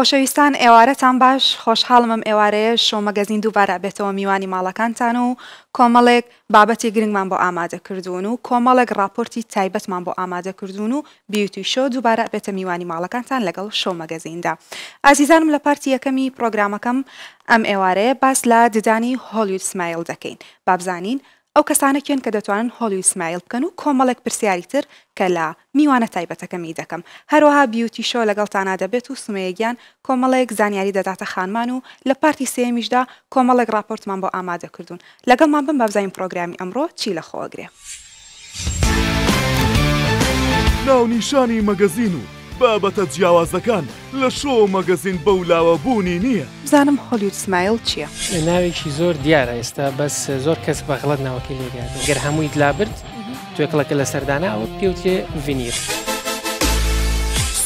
خۆشەویستان ئێوارەتان باش خۆشحاڵمم ئێوارەیە شۆمەگەزین دووبارە بێتەوە میوانی ماڵەکانتان و کۆمەڵێک بابەتی گرنگمان بۆ ئامادە کردوون و کۆمەڵێک راپۆرتی تایبەتمان بۆ ئامادە کردوون و بیوتی شۆ دووبارە بێتە میوانی ماڵەکانتان لەگەڵ شۆمەگەزیندا ئازیزانم لە پارتی یەکەمی پرۆگرامەکەم ئەم ئێوارەیە باس لە ددانی هۆلیوت سمایل دەکەین بابزانین ئەو کەسانەکیێن کە دەتوانن هۆڵی ئیسمایل بکەن و کۆمەڵێک پرسیاری تر کە لە میوانە تایبەتەکەمی دەکەم هەروەها بیوتی شۆ لەگەڵتانە دەبێت و سمەیەگیان کۆمەڵەیەک زانیاری دەداتە خانمان و لە پارتی سێمیشدا کۆمەڵێک راپۆرتمان بۆ ئامادەکردوون لەگەڵمان بم بەبزانین پرۆگرامی ئەمڕۆ چی لە خۆگرێ. ناو نیشانی مەگەزین و بابەتە جیاوازەکان لە شۆ مەگەزین بەولاوە بوونی نییە بزانم هۆلیوت سمایل چییە ناوێکی زۆر دیارە ئێستا بەس زۆر کەس بەغڵەت ناوەکی لێگات گەر هەمووی دلابرد توێکڵەکە لە سەردانە ئەوە پێوتێ ڤینیر.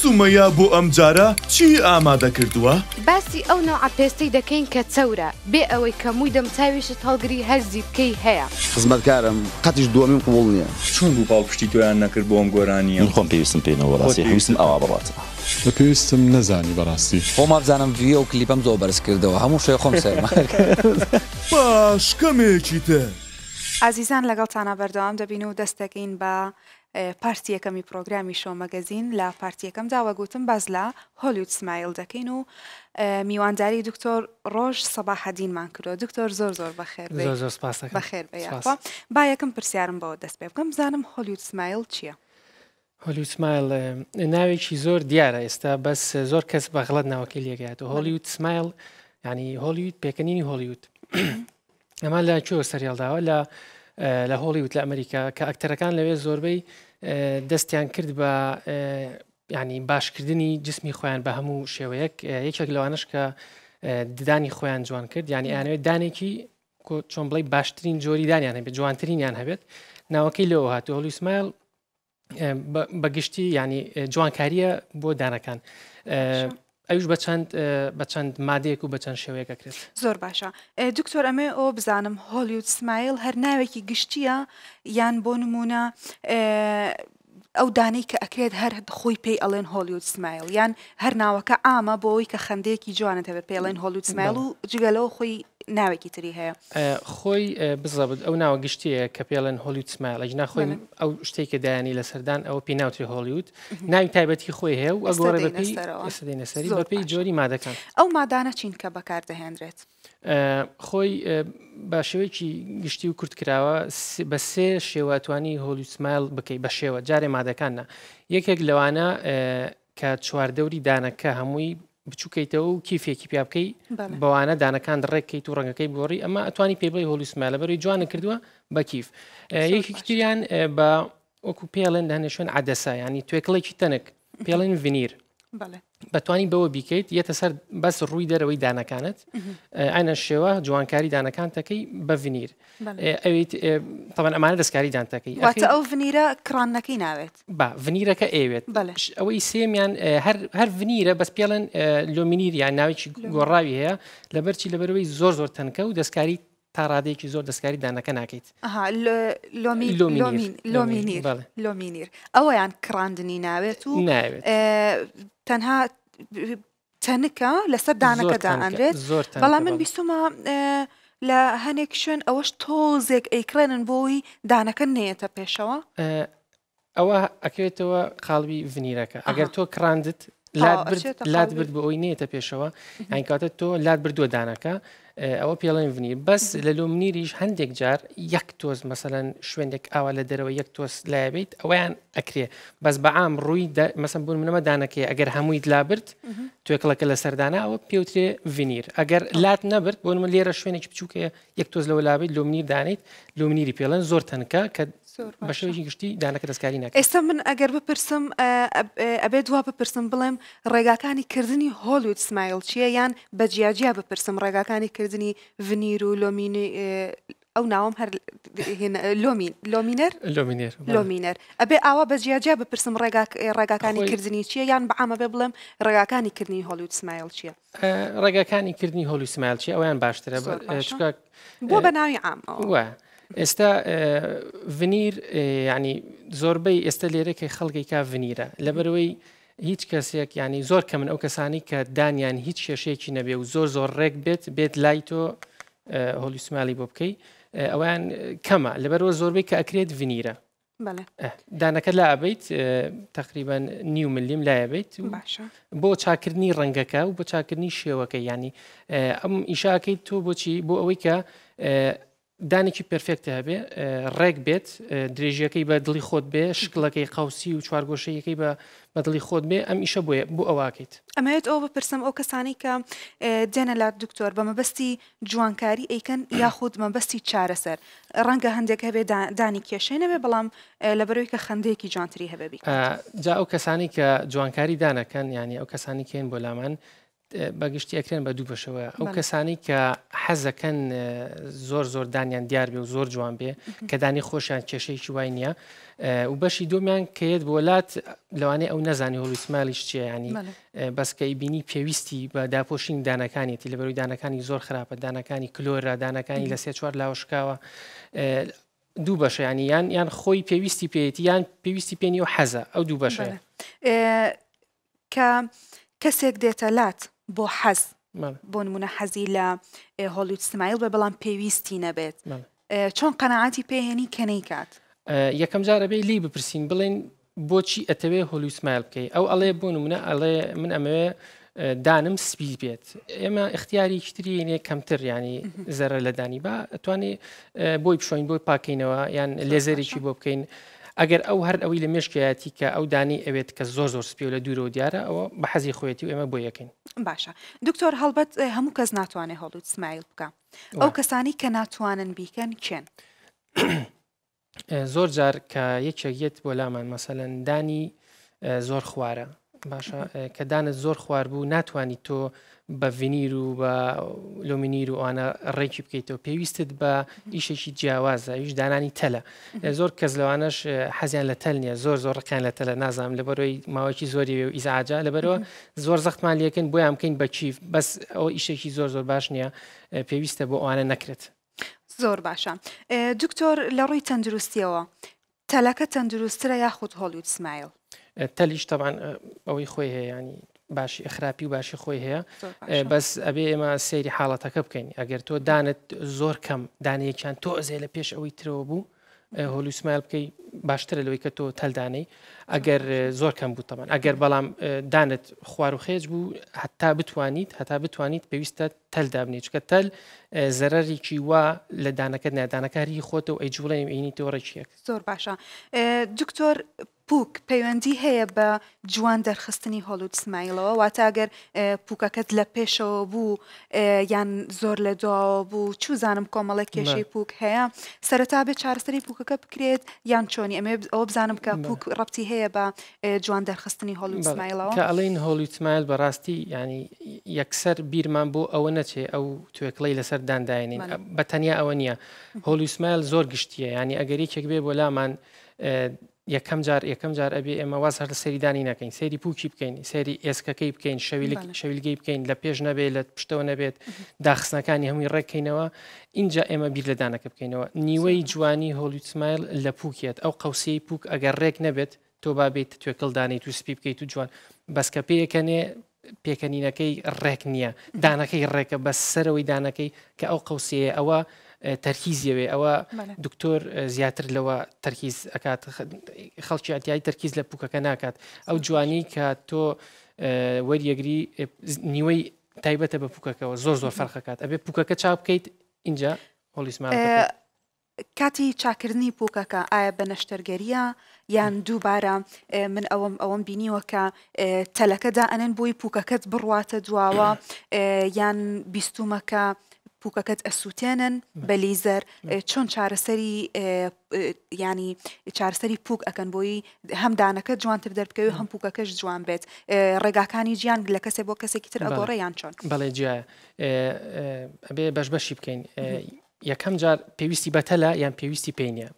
سومەیە بۆ ئەم جارە چی ئامادە کردووە؟ باسی ئەو نەوە پێستەی دەکەین کە چەورە بێ ئەوەی کەمووی دەمچاویشت هەڵگری هەرزی بکەی هەیە خزمەتکارم قەتیش دووەمیم قوڵ نییە چون بوو باو پشتی تۆیان نەکرد بۆم گۆرانی خۆم پێویستم پێینەوە ڕاستی پێویستم ئەوە بڕاتە. پێویستم نەزانی بەڕاستی خۆم بزانم ڤیددیو و کلیپەم زۆ بەرز کردەوە هەموو شێ خۆم سەر باش کەمێکی تر. عزیزان لەگەڵ تانا بەردەوام دەبین و دەستەکەین بە پارتیەکەمی پرۆگرامی شۆمەگەزین لە پارتیەکەم داوەگوتم باز لە هۆلیوت سمایل دەکەین و میوانداری دکتۆر ڕۆژ سەباحەدینمان کردو دکتۆر زۆر زۆر بەخێر بەخێر با یەکەم پرسیارم بەوە دەست پێ بکەم زانم هۆلیوت سمایل چییە؟ هۆلیوتسمایل ناوێکی زۆر دیارە ئێستا بەس زۆر کەس بەغڵەت ناوەکی لێگات و هۆلیوت سمایل ینی هۆلیوت پێکەنینی هۆلیوت ئەمە لە چۆ سەریالداوە لە لە هۆڵیوت لە ئەمریکا کە ئەکتەرەکان لەوێ زۆربەی دەستیان کرد بە ینی باشکردنی جسمی خۆیان بە هەموو شێوەیەک یەکێک لەوانش کە ددانی خۆیان جوان کرد یانی ئەیانوێت دانێکی چۆن بڵی باشترین جۆری دانیان هەبێت جوانترینیان هەبێت ناوەکەی لەوە هاتو هۆلیسمایل بەگشتی ینی جوانکاریە بۆ دانەکان ئەوش بە چەند مادەیەک و بە چەند شێوەیەەکە کرێت زۆر باشە دکتۆر ئەمێ ئەو بزانم هۆلیوت سمایل هەر ناوێکی گشتیە یان بۆ نمونە ئەو دانەی کە ئەکرێت هەر خۆی پێی ئەڵێن هۆلیوت سمایل یان هەر ناوەکە ئامە بۆ ئەوی کە خندەیەکی جوانە هەبێت پێڵێن هۆلیوت سمایل و جگەلەوە خۆی ناوێکی تری هەیە خۆی بزەبت ئەو ناوە گشتیە کە پێڵێن هۆلیوت سمایلەج ناخۆی ئەو شتێکە دایانی لە سەردان ئەو پێناوتری هۆلیوت ناوی تایبەتی خۆی هەیە و ئەگۆڕێ بەپیسەری بەپی جۆری مادەکان ئەو مادانە چین کە بەکاردەهێنرێت. خۆی بە شێوەیەکی گشتی و کورتکراوە بە سێ شێواتوانی هۆلیسمایل بکەیت بە شێوە جارێ مادەکانە یەکێک لەوانە کە چواردەوری دانەکە هەمووی بچووکەیتەوە و کیفێکی پیا بکەی بەوانە دانەکان ڕێکیت و ڕنگەکەی بۆڕی ئەمە ئەتوانی پێبی هۆلیسمە لە بەری جوانە کردووە بە کیف یەکی کتریان بە وەکو پێڵێن دانێ شوێن عدەسا ینی توێکڵێکی تەنک پێڵێن ڤنیر بەتوانین بەوە بیکەیت یەتە سەر بەس ڕووی دەرەوەی دانەکانت ئاەن شێوە جوانکاری دانەکان تەکەی بە ڤنیر تەوان ئەمانە دەستکاریدان تەکەی ئەو ڤنیرە کرانەکەی ناوێت با ڤنیرەکە ئەوێت ئەوەی سێمیان هەر ڤنیرە بەس پێڵەن لۆمینیر یان ناوێکی گۆڕاوی هەیە لەبەرچی لەبەرەوەی زۆر زۆر تەنکە و دەستکاری تا ڕادەیەکی زۆر دەستکاری دانەکە ناکەیت لۆمینیر ئەوەیان کراندنی ناوێت و تەنها تەنکە لەسەر دانەکەدا ئەنرێت بەڵام من بیستمە لە هەنێک شوێن ئەوەش تۆزێک ئەیکرێنن بۆی دانەکە نێتە پێشەوە ئەوە ئەکرێتەوە قاڵبی ڤنیرەکە ئەگەر تۆ کراندت لات برد بۆ ئەوی نێتە پێشەوە ئەین کاتە تۆ لات بردووە دانەکە ئەوە پێڵێن ونی بەس لە لومنیریش هەندێک جار یەک تۆز مەسەەن شوێنێک ئاوا لە دەرەوە یەک تۆس لایبیت ئەویان ئەکرێ بەس بەعام ڕووی مەسم بوون منەمە دانەکەی ئەگەر هەمووی لابرد توێکڵەکە لە سەردانا ئەوە پێوترێ ڤینیر ئەگەر لات نەبرد بۆ من لێرە شوێنێک بچووکە یەک تۆز لەوە لابیت لومنیر دانیت لومنیری پێڵەن زۆر تەنکە کە بە شێژی گشتی دانەکە دەستکاری ناکە ئێستا من ئەگەر بپرسم ئەبێ دوا بپرسم بڵێم ڕێگاکانی کردنی هۆلوود سمایل چییە یان بەجیاجیا بپرسم ڕێگاکانی کردنی ڤنیر و لۆمینی ئەو ناوم هەر لۆمین لۆمینەر لۆمینێر لۆمینەر ئەبێ ئاوا بەجیاجیا بپرسم ڕێگاکانی کردنی چییە یان بەعامە بێ بڵێم ڕێگاکانی کردنی هۆلوود سمایل چییە ڕێگاکانی کردنی هۆلوود سمایل چی ئەویان باشترە بۆ بە ناوی عام وە. ئێستا ڤنیر ینی زۆربەی ئێستا لێرەکەی خەڵگەیکا ڤنیرە لەبەرەوەی هیچ کەسێک ینی زۆر کە من ئەو کەسانی کە دانیان هیچ شێشەیەکی نەبێ و زۆر زۆر ڕێک بێت بێت لای تۆ هۆلیسمالی بۆ بکەی ئەویان کەمە لەبەرەوە زۆربەی کە ئەکرێت ڤنیرە دانەکە لا ئەبیت تقریبان نی ملیم لایە بیت بۆ چاکردنی ڕەنگەکە و بۆ چاکردنی شێوەکە ینی ئەم ئیشاکەیت تۆ بۆچی بۆ ئەوەی کە دانێکی پرفێکتە هەبێ ڕێک بێت درێژیەکەی بە دڵی خۆت بێ شکلەکەی قوسی و چوارگۆشەیەکەی بە بەدڵی خۆت بێ ئەم ئیشە بۆە بۆ ئەواکەیت ئەمەوێت ئەو بپرسم ئەو کەسانی کە دێنە لا دکتۆر بە مەبەستی جوانکاری ئەیکەن یاخود مەبەستی چارەسەر ڕەنگە هەندێک هەبێ دانی کێشێنەوێ بەڵام لەبەرەوەی کە خندێکی جوانتری هەبێبی جا ئەو کەسانی کە جوانکاری دانەکەن ینی ئەو کەسانی کێن بۆ لامان بەگشتیەکرێن بە دوو بەشەوە ئەو کەسانی کە حەزەکەن زۆر زۆر دانیان دیار بێ و زۆر جوان بێ کە دانی خۆشیان کێشەیەکی وای نییە و بەشی دومیان کەیت بۆ وڵات لەوانێ ئەو نەزانانی هۆلوسمالیش چیە ینی بەسکەی بینی پێویستی بە داپۆشین دانەکانیەتی لە بەروی دانەکانی زۆر خراپە دانەکانی کلۆرا دانەکانی لە سێ چوار لاوشکاوە دوو بەشیانی یان یان خۆی پێویستی پێێتی یان پێویستی پێنی و حەزە ئەو دوو بەشە کە کەسێک دێتە لات بۆ حەز بۆ نمونە حەزی لە هۆلیوت سمایل بە بەڵام پێویستی نەبێت چۆن قەنەعاتی پێهێنی کەنەی کات یەکەم جارەبێ لی بپرسین بڵێن بۆچی ئەتەوێ هۆلیوسمایل بکەی ئەو ئەڵێ بۆ نمونە ئەڵێ من ئەمەوێ دانم سپی بێت ئێمە اختیاری شتریێنێ کەمتر ینی زەرە لە دانی با ئەتوانێ بۆی بشۆین بۆی پاکەینەوە یان لێزەرێکی بۆ بکەین. ئەگەر ئەو هەر ئەوی لە مشکایەتی کە ئەو دانی ئەوێت کە زۆر زۆر سپی و لە دوورۆ دیارە ئەوە بە حەزی خۆەتی و ئێمە بۆ یەکەین باشە دکتۆر هەڵبەت هەموو کەس ناتوانێت هەڵوت سمایل بکە ئەو کەسانی کە ناتوانن بیکەن کێن زۆر جار کە یەکێکیت بۆ لامان مەسەلەن دانی زۆر خوارە باشە کە دانت زۆر خوار بوو ناتانی تۆ بە ڤینیر و بە لۆمینیر و ئەوانە ڕێکی بکەیتەوە پێویستت بە ئیشێکی جیاوازە ئیش دانانی تەلە زۆر کەس لەوانش حەزیان لە تەل نیە زۆر زۆرەکان لە تەلە نازانام لە بەرەوەی ماوەکی زۆری و ئیزعاجا لە بەرەوە زۆر زەختمان لەکەن بۆیان بکەین بە چیف بەس ئەو ئیشێکی زۆر زۆر باش نییە پێویستە بۆ ئەوانە نەکرێت. زۆر باشە دکتۆر لە ڕووی تەندروستیەوە تەلەکە تەندروسترە یاخود هۆڵی سمایل تەلیش تەبان ئەوەی خۆی هەیە ینی باشی ئەخراپی و باشی خۆی هەیە بەس ئەبێ ئێمە سەیری حاڵەتەکە بکەین ئەگەر تۆ دانت زۆر کەم دانەیەکیان تۆ ئەزێ لە پێش ئەوەی ترەوە بوو هۆلوسمایل بکەی باشترە لەوەی کە تۆ تەلدانەی ئەگەر زۆر کەم بوو تەمان ئەگەر بەڵام دانت خوار و خێج بوو حتا بتوانیت هەتا بتوانیت پێویستە تەلدا بنیت کە تەل زەرەرێکی وا لە دانەکە نادانەکاری خۆتە و ئەیجوڵی عینی تۆڕێکیەک زۆر باشە دکتۆر پووک پەیوەندی هەیە بە جوان دەرخستنی هەڵوت سمایلەوە واتاگەر پوکەکەت لە پێشەوە بوو یان زۆر لە دواوە بوو چوزانم کۆمەڵە کێشەی پوک هەیە سەرەتا بێ چارەسەری پوکەکە بکرێت یان چۆنی ئەمێ ئەوە بزانم کە پوک ڕەتی هەیە بە جوان دەرخستنی هەڵوت سمایلەوە کە ئەڵین هەڵوت سمایل بەڕاستی ینی یەکسەر بیرمان بۆ ئەوە نەچێ ئەو توێکڵی لەسەر داداینین بە تەنیا ئەوە نییە هۆلوسمایل زۆر گشتیە ینی ئەگەری کێک بێ بۆ لامان یەکەم جار یەکەم جار ئەبێ ئێمە واز هەر سەریدانی نەکەین سەری پوکی بکەین سەری ئێسکەکەی بکەین شەویلگەی بکەین لە پێش نەبێت لە پشتەوە نەبێت داخستنەکانی هەمووی ڕێککەینەوە اینجا ئێمە بیر لە دانەکە بکەینەوە نیوەی جوانی هۆلیتسمایل لە پوکێت ئەو قوسەی پوک ئەگەر ڕێک نەبێت تۆ بابێت توێکەڵدانی تو سپی بکەیت و جوان بەسکە پێەکەنێ پێکەنینەکەی ڕێک نییە دانەکەی ڕێکە بە سەرەوەی دانەکەی کە ئەو قوسەیە ئەوە تەرکیزیەوێ ئەوە دکتۆر زیاتر لەوە تەرکیز ئەکات خەڵکی ئەتیایی تەرکیز لە پوکەکە ناکات ئەو جوانی کە تۆ وەریەگری نیوەی تایبەتە بە پوکەکەەوە زۆر زۆر فەرخەکات ئەبێ پوکەکە چاپ بکەیت اینجا هۆلیسمان کاتی چاکردنی پوکەکە ئایا بە نەشتەرگەریە یان دووبارە من ئەوم ئەوم بینیوە کە تەلەکەدا ئەنن بۆی پوکەکەت بڕواتە دواوە یان بیستومەکە پوکەکەت ئەسووتێنن بە لیزەر چۆن چارەسەری ینی چارسەری پوک ئەەکەن بۆی هەم دانەکە جوانتر دەربکەوی هەم پوکەکەش جوان بێت ڕێگاکانی گیان لە کەسێک بۆ کەسێکی تر ئەگۆڕە یان چۆن بەڵێ جیایە ئەبێ بەشبەشی بکەین یەکەم جار پێویستی بەتەلا یان پێویستی پێینە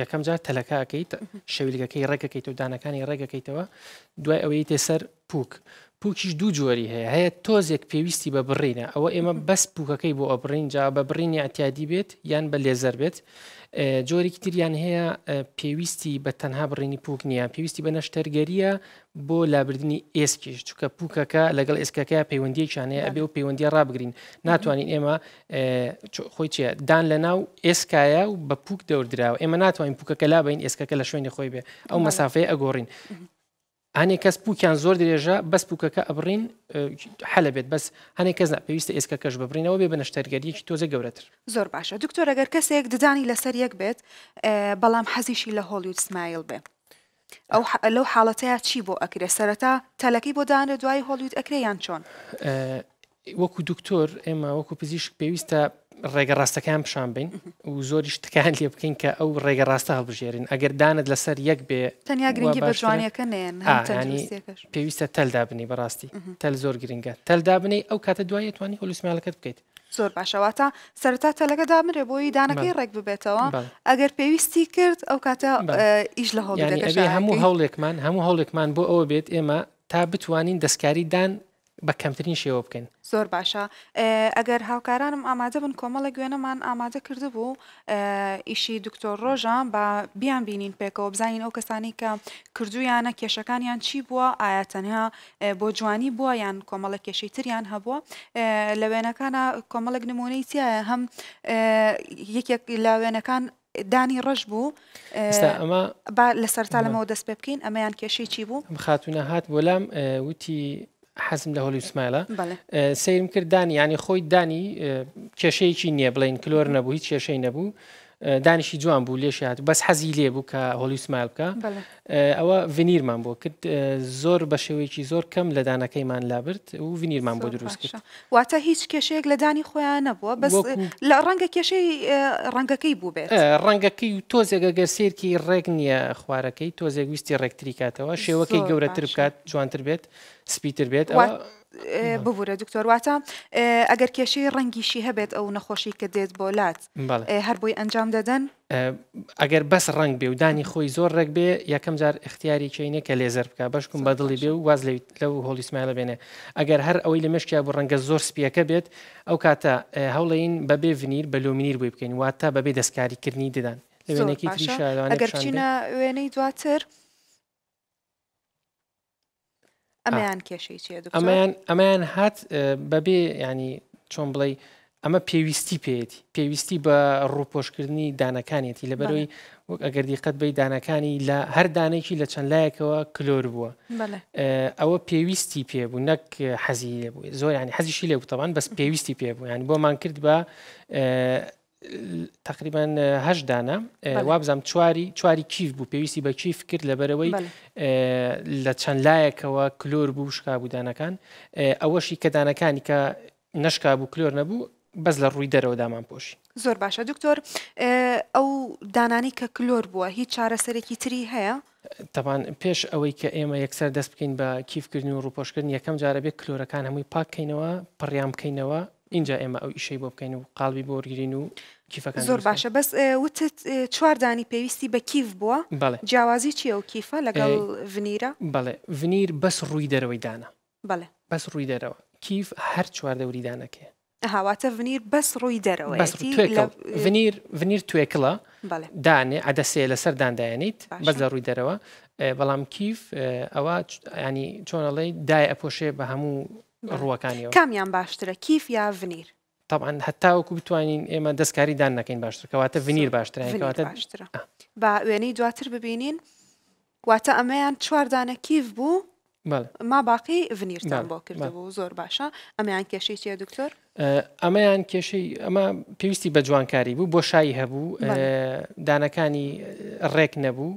یەکەم جار تەلەکەکەیت شەویلگەکەی ڕێگەکەیت و دانەکانی ڕێگەکەیتەوە دوای ئەوەی تێسەر پوک پوکیش دوو جۆری هەیە هەیە تۆزێک پێویستی بە بڕینە ئەوە ئێمە بەس پوکەکەی بۆ ئەبرین جا بە بڕینی ئەتیادی بێت یان بە لێزەر بێت جۆرێکی تریان هەیە پێویستی بە تەنها بڕینی پوک نییە پێویستی بە نەشتەرگەریە بۆ لابردننی ئێسکیش چکە پوکەکە لەگەڵ ئێسکەکە پەیوەندیەکیانەیە ئەبێ و پەیوەندی ڕابگرین ناتوانین ئێمە خۆی چیە دان لە ناو ئێسکایە و بە پوک دەوردراوە ئێمە ناتوانین پوکەکە لابین ئێسکەکە لە شوێنی خۆی بێ ئەو مەسافەیە ئەگۆڕین هەنێک کەس پوکیان زۆر درێژە بەس پوکەکە ئەبرین حەلە بێت بەس هەنێک کەس پێویستە ئێسکەکەش ببرینەوە بێ بەنەشتەرگەریەکی تۆزە گەورەتر زۆر باشە دکتۆر ئەگەر کەسێک ددانی لەسەر یەک بێت بەڵام حەزیشی لە هۆلیوت سمایل بێ ئەو لەو حاڵەتەیە چی بۆ ئەکرێ سەرەتا تەلەکەی بۆ دانە دوای هۆلیوت ئەکریان چۆن وەکو دکتۆر ئێمە وەکو پزیشک پێویستە ڕێگە ڕاستەکان پیششان بین و زۆریش تکان لێ بکەین کە ئەو ڕێگە ڕاستە هەڵبژێرین ئەگەر دانت لەسەر یەک بێ تەنیا گرنگی بەجوانیەکە نێن پێویستە تەلدا بنی بەڕاستی تەل زۆر گرنگە تەلدا بنی ئەو کاتە دوای توانانی هەلوسمالەکەت بکەیت زۆر باشەواتە سەرتا تەلەکە دامرێ بۆی دانەکەی ڕێک ببێتەوە ئەگەر پێویستی کرد ئەو کاتە ئیش لە هەڵ هەموو هەوڵێکمان هەموو هەوڵێکمان بۆ ئەوە بێت ئێمە تا بتوانین دەستکاریدان بە کەمترین شێوە بکەین زۆر باشە ئەگەر هاوکارانم ئامادە بن کۆمەڵە گوێنەمان ئامادە کردبوو ئیشی دکتۆر ڕۆژان بە بیان بینین پێکەوە بزانین ئەو کەسانی کە کردویانە کێشەکانیان چی بووە ئایا تەنها بۆ جوانی بووە یان کۆمەڵە کێشەی تریان هەبووە لە وێنەکانە کۆمەڵک نمونەی چیە هەم یەکێک لە وێنەکان دانی ڕژ بوو ئەمە لەسەر تا لەمەوە دەست پێ بکەین ئەمەیان کێشەی چی بوو خاتونە هات بۆلام وتی حەزم لە هۆلی سمایلە سیرم کرد دانی ینی خۆی دانی کێشەیەکی نییە بڵین کلۆر نەبووی کێشەی نەبوو دانیشی جوان بوو لێش هات بەس حەزی لێ بوو کە هۆلی سمایل بکە ئەوە ڤنیرمان بۆ کرد زۆر بە شێوەیەکی زۆر کەم لە دانەکەیمان لابرد و ڤنیرمان بۆ دروست کرد واتە هیچ کێشەیەک لە دانی خۆیان نەبووە بەس لە ڕەنگە کێشەی ڕەنگەکەی بوو بێت ڕەنگەکەی و تۆزێگە گەرسێرکی ڕێک نییە خوارەکەی تۆزێک ویستی ڕێکتریکاتەوە شێوەکەی گەورەتر بکات جوانتر بێت سپیتر بێت ئەوە ببوورە دکتۆرواتە ئەگەر کێشەی ڕەنگیشی هەبێت ئەو نەخۆشی کە دێت بۆ لات هەر بۆی ئەنجام دەدەن ئەگەر بەس ڕنگ بێ و دانی خۆی زۆر ڕێک بێ یەکەم جار اختیاری چینە کە لێزەر بکە بەشکم بەدڵی بێ و واز لەو هۆلیسمایلە بێنێ ئەگەر هەر ئەوەی لە مشکیا بۆ ڕەنگە زۆر سپیەکە بێت ئەو کاتە هەوڵین بەبێ ڤنیر بە لومینیر بۆی بکەین واتە بەبێ دەستکاریکردنی دەدان لەێنێکی تریشە ئەگەر چینە وێنەی دواتر. ئەمەیان کێشەی چێ ئەمەیان ئەمەیان هات بەبێ ینی چۆن بڵێ ئەمە پێویستی پێێتی پێویستی بە ڕووپۆشکردنی دانەکانێتی لە بەرەوەی ئەگەر دیقەت بی دانەکانی لە هەر دانێکی لە چەند لایەکەوە کلۆر بووە ئەوە پێویستی پێبوو نەک حەزی لێبوو زۆر ینی حەزیشی لێبوو تەوان بەس پێویستی پێبوو ینی بۆمان کرد بە تقریبان هەش دانا وابزانام چواری چواری کیف بوو پێویستی بە کیف کرد لە بەرەوەی لە چەند لایەکەوە کلۆر بوو شکا بوودانەکان ئەوەشی کەدانەکانی کە نشکا بوو کلۆر نەبوو بەس لە ڕووی دەرەوە دامان پۆشی زۆر باشە دکتۆر ئەو دانانی کە کلۆر بووە هیچ چارەسەرێکی تری هەیە؟ تاوان پێش ئەوەی کە ئێمە یەکسەر دەست بکەین بە کیفکردنی و ڕوپۆشکردن یەکەم جارە بێت کلۆرەکان هەمووی پاکەینەوە پڕیان بکەینەوە اینجا ئێمە ئەو ئیشەی بۆ بکەین و قالبی بۆرگین و کیفەکە زۆر باشە بەس وتت چواردانی پێویستی بە کیف بووە بەڵێ جیاوازی چیە و کیفە لەگەڵ ڤنیرە بەڵێ ڤنیر بەس ڕووی دەرەوەی دانا بەڵێ بەس ڕووی دەرەوە کیف هەر چواردەوری دانەکەێ هاواتە ڤنیر بەس ڕووی دەرەوە ڤنیر ڤنیر توێکڵە دانێ عدەسێ لەسەر دادایەنیت بەس لە ڕووی دەرەوە بەڵام کیف ئەوە ینی چۆنەڵی دای ئەپۆشێ بە هەموو ڕوەکانیەوە کامیان باشترە کیف یا ڤنیر طبعاان هەتاوەکو بتوانین ئێمە دەستکاریدان نەکەین باشتر کەواتە ڤنیر باشتراتە با وێنەی دواتر ببینین واتە ئەمەیان چواردانە کیف بوو ما باقی ڤنیرتان بۆ کردبوو زۆر باشە ئەمەیان کێشەی چیە دکتۆر ئەمەیان کێشەی ئەمە پێویستی بە جوانکاری بوو بۆ شایی هەبوو دانەکانی ڕێک نەبوو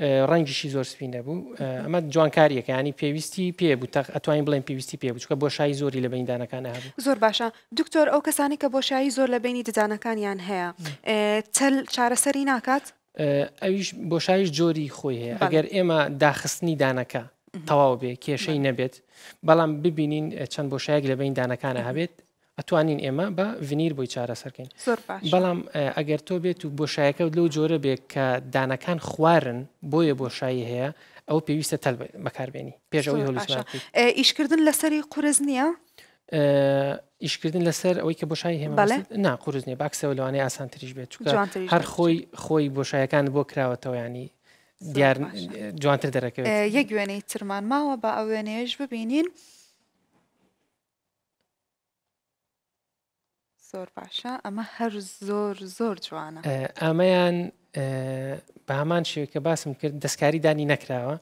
ڕەنگیشی زۆر سپین دەبوو ئەمە جوانکاریەکە ینی پێویستی پێبوو تەق ئەتوانین بڵێن پێویستی پێ بچکە بۆشایی زۆری لە بەیندانەکان هەبوو زۆر باشە دکتۆر ئەو کەسانی کە بۆشایی زۆر لە بینی ددانەکانیان هەیە تەل چارەسەری ناکات ئەویش بۆشایش جۆری خۆی هەیە ئەگەر ئێمە داخستنی دانەکە تەواو بێ کێشەی نەبێت بەڵام ببینین چەند بۆشایەک لە بین دانەکانە هەبێت ئەتوانین ئێمە بە ڤنیر بۆی چارەسەرکەین بەڵام ئەگەر تۆ بێت و بۆشایەکە لەو جۆرە بێت کە دانەکان خوارن بۆیە بۆشایی هەیە ئەو پێویستە تەل بەکاربێنی پێشەوەی هەڵ ئیشکردن لەسەری قورز نییە؟ ئیشکردن لەسەر ئەوەی کە بۆشایی هێمە نا قورزنیە باکسەوە لەوانەیە ئاسانتریش بێت هەر خۆی خۆی بۆشایەکان بۆ کراوەتەوەیانی دیار جوانتر دەرەکەوێت یەک وێنەی ترمان ماوە بە ئەو وێنێش ببینین. زۆر باشە ئەمە هەر زۆر زۆر جوانە ئەمەیان بە هەمان شوکە باسم کرد دەستکاری دانی نەکراوە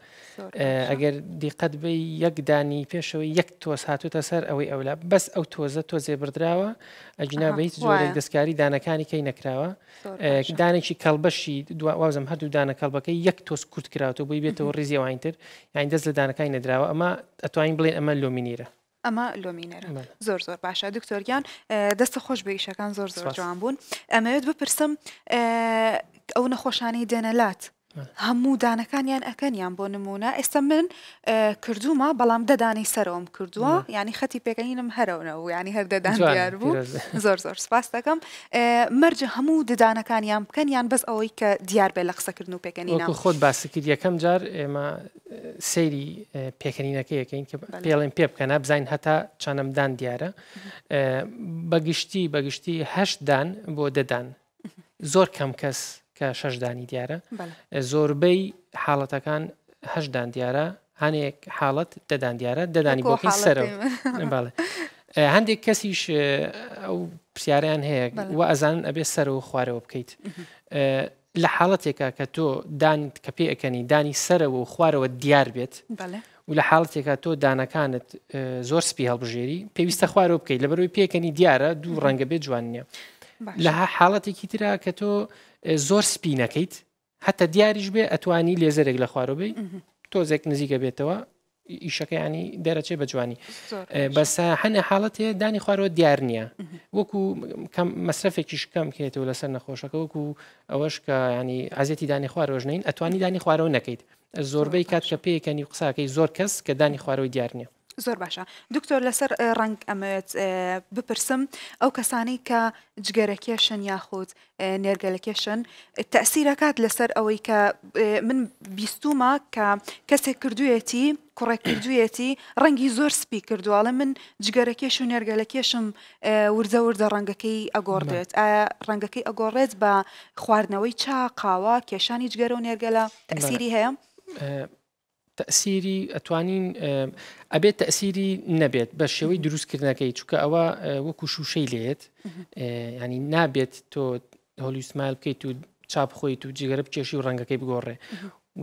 ئەگەر دیقەت بێ یەک دانی پێشەوەی یەک تۆز هاتوتە سەر ئەوەی ئەولا بەس ئەو تۆزە تۆزێ بردراوە ئەجینا بە هیچ جۆرێک دەستکاری دانەکانی کەی نەکراوە دانێکی کەڵبەشی دووازم هەردوو دانە کەڵبەکەی یەک تۆز کورت کراوە بۆی بێتەوە ڕیزیەوەینتر یان دەست لە دانەکانی نەدراوە ئەمە ئەتوانین بڵێن ئەمە لۆمینیرە ئەمە لۆمینەر زۆر زۆر باشە دکتۆرگیان دەستە خۆش بە ئیشەکان زۆر زۆر جوان بوون ئەمەوێت بپرسم ئەو نەخۆشانەی دێنەلات هەموو دانەکانیان ئەەکەنیان بۆ نمونە ئێستا من کردومە بەڵام دەدانی سەرۆم کردووە ینی خەتی پێکەینم هەرەونەوە ینی هەردەدان دیار بوو زۆر زۆر سپاس دەکەم مەرج هەموو ددانەکانیان بکەنیان بەس ئەوەی کە دیار بێ لە قسەکردن و پێکەنی خۆت باسکرد یەکەم جار ئێمە سەیری پێکەنینەکە یەکەین کە پێڵێن پێ بکەنە بزین هەتا چەنەمدان دیارە بەگشتی بەگشتی هەشدان بۆ دەدان زۆر کەم کەس کە شەشدانی دیارە زۆربەی حاڵەتەکان هەشدان دیارە هەنێک حاڵەت دەدان دیارە دەدانی بۆ سەرەوە باڵێ هەندێک کەسیش ئەو پرسیاریان هەیە و ئەزان ئەبێ سەرەوە خوارەوە بکەیت لە حاڵەتێکە کە تۆ دان کە پێ ئەەکەنی دانی سەرەوە و خوارەوە دیار بێت و لە حاڵەتێکە تۆ دانەکانت زۆر سپی هەڵبژێری پێویستە خوارەوە بکەیت لە بەرەوەی پێکەنی دیارە دوو ڕەنگە بێت جوان نییە لە حاڵەتێکی تررا کە تۆ زۆر سپینەکەیت حتا دیاریش بێ ئەتوانی لێزەرێک لە خوارۆبی تۆزێک نزیکە بێتەوە ئیشەکە ینی دەرەچێ بە جوانی بەس هەنە حاڵەت هەیە دانی خوارەوە دیار نییە وەکو مەصرفێکی شکەم کێتەوە لەسەر نەخۆشەکە وەکو ئەوەش کە ینی ئازێتی دانی خوارۆژنین ئەتوانی دانی خوارەوە نەکەیت زۆربەی کات کە پێکەنی قساکەی زۆر کەس کە دانی خوارەوەی دیار نییە زۆر باشە دکتۆر لەسەر ڕنگ ئەمەوێت بپرسم ئەو کەسانی کە جگەرەکێشن یاخود نێرگەلەکێشن تەسیرەکات لەسەر ئەوەی کە من بیستومە کە کەسێک کردوێتی کوڕێکردویەتی ڕەنگی زۆر سپی کردوواڵە من جگەرەکێش و نێرگەلەکێشم وردە وردە ڕەنگەکەی ئەگۆڕدێت ئایا ڕەنگەکەی ئەگۆڕێت بە خواردنەوەی چا قاوا کێشانی جگەرە و نێرگەلە تەسیری هەیە؟ تەسیری ئەتوانین ئەبێت تەسیری نەبێت بە شێوەی دروستکردنەکەی چووکە ئەوە وەکو شوشەی لێت ینی نابێت تۆ هۆلیوسمایل بکەیت و چاپ خۆیت و جگەرە بچێشی و ڕەنگەکەی بگۆڕێ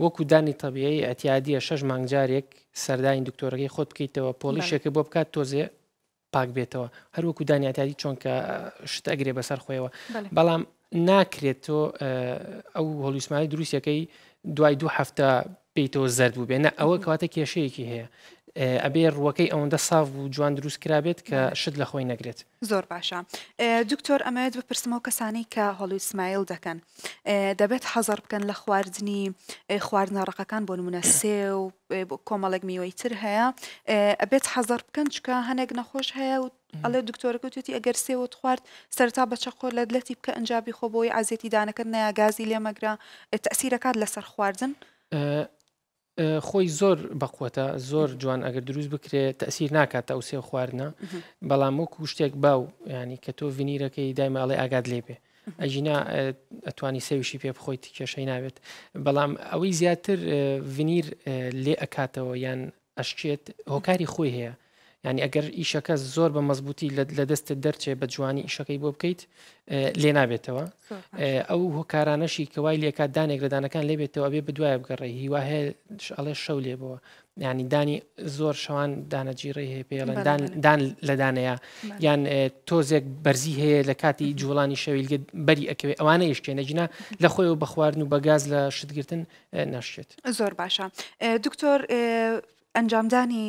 وەکو دانی تەبیعی ئەتیادیە شەش مانگجارێک سەردانی دکتۆرەکەی خۆت بکەیتەوە پۆلیشەکە بۆ بکات تۆزێ پاک بێتەوە هەروەکو دانیاتیادی چۆنکە شت ئەگرێ بەسەر خۆیەوە بەڵام ناکرێت تۆ ئەو هۆلیسمانی دروستەکەی دوای دوو هەفتە پێی تۆ زرد بوو بێنە ئەوە کەواتە کێشەیەکی هەیە ئەبێ ڕوەکەی ئەوەندە ساف و جوان دروست کرابێت کە شت لە خۆی نەگرێت زۆر باشە دکتۆر ئەمەوێت بپرسمەوە کەسانی کە هەڵوی سمایل دەکەن دەبێت حەزار بکەن لە خواردنی خواردنە ڕقەکان بۆ نمونە سێ و کۆمەڵک میوەی تر هەیە ئەبێت حەزار بکەن چکە هەنێک نەخۆش هەیە و ئەڵێ دکتۆرەکە توێتی ئەگەر سێوت خوارد سەرتا بەچەخۆ لە دلەتی بکە ئەنجابی خۆ بۆی ئازێتی دانەکەن نایگازی لێمەگرا تەسیرەکات لەسەر خواردن خۆی زۆر بەقوتە زۆر جوان ئەگەر دروست بکرێت تەسیر ناکاتە ئەو سێ خواردنە بەڵام وەکو شتێک باو ینی کە تۆ ڤینیرەکەی دایمە ئەڵێ ئاگاد لێ بێ ئەژینا ئەتوانی سەویشی پێ بخۆی کێشەی ناوێت بەڵام ئەوەی زیاتر ڤینیر لێ ئەکاتەوە یان ئەشکێت هۆکاری خۆی هەیە ینی ئەگەر ئیشەکە زۆر بە مەزبوطی لە دەستت دەرچێ بە جوانی ئیشەکەی بۆ بکەیت لێ نابێتەوە ئەو هۆکارانەشی کەوای لێکا دانێک لەدانەکان لێ بێتەوە بێ بدوایە بگەڕێ هیوا هەیە ئەڵێ شەو لێبەوە ینی دانی زۆر شەوان دانەجیڕێ هەیە پێڵێن دان لەدانەیە یان تۆزێک بەرزی هەیە لە کاتی جوڵانی شەویلگە بەری ئەکەوێ ئەوانە یشکێنەجینا لە خۆی و بە خواردن و بەگاز لە شتگرتن ناشێت زۆر باشە دکتۆر ئەنجامدانی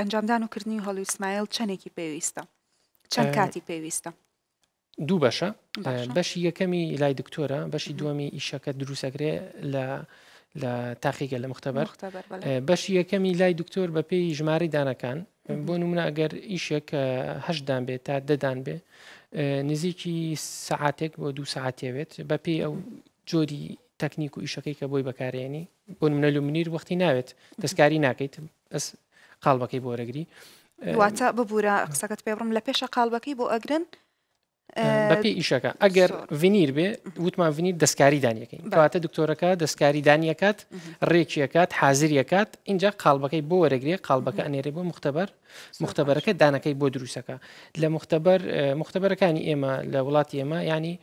ئەنجامدان و کردنی هەڵ ئیسمایل چەندێکی پێویستە چەند کاتی پێویستە دوو بەشە بەشی یەکەمی لای دکتۆرە بەشی دووەمی ئیشەکە دروستەکرێ لە لە تاقیگە لە مختبەر بەشی یەکەمی لای دکتۆر بە پێی ژماری دانەکان بۆ نمونە ئەگەر ئیشێکهدان بێت تا دەدان بێ نزیکی سعاتێک بۆ دوو ساعتێوێت بە پێی ئەو جۆری تەکنیک و ئیشەکەی کە بۆی بەکارێنی بۆ منە لومنیر وەختی ناوێت دەستکاری ناکەیت ئەس قالبەکەی بۆ وەرەگری واتە ببوورە قسەکەت پێڕم لە پێشە قالبەکەی بۆ ئەگرن بەپی ئیشەکە ئەگەر ڤینیر بێ وتمان ڤینیر دەستکاری دانیەکەی کەواتە دکتۆرەکە دەستکاری دانیەکات ڕێکیەکات حازریەکات اینجا قالبەکەی بۆ وەرەگرێ قالبەکە ئەنێرێ بۆ مختبەر مختبەرەکە دانەکەی بۆ دروستەکە لە مختبەر مختبەرەکانی ئێمە لە وڵاتی ئێمە ینی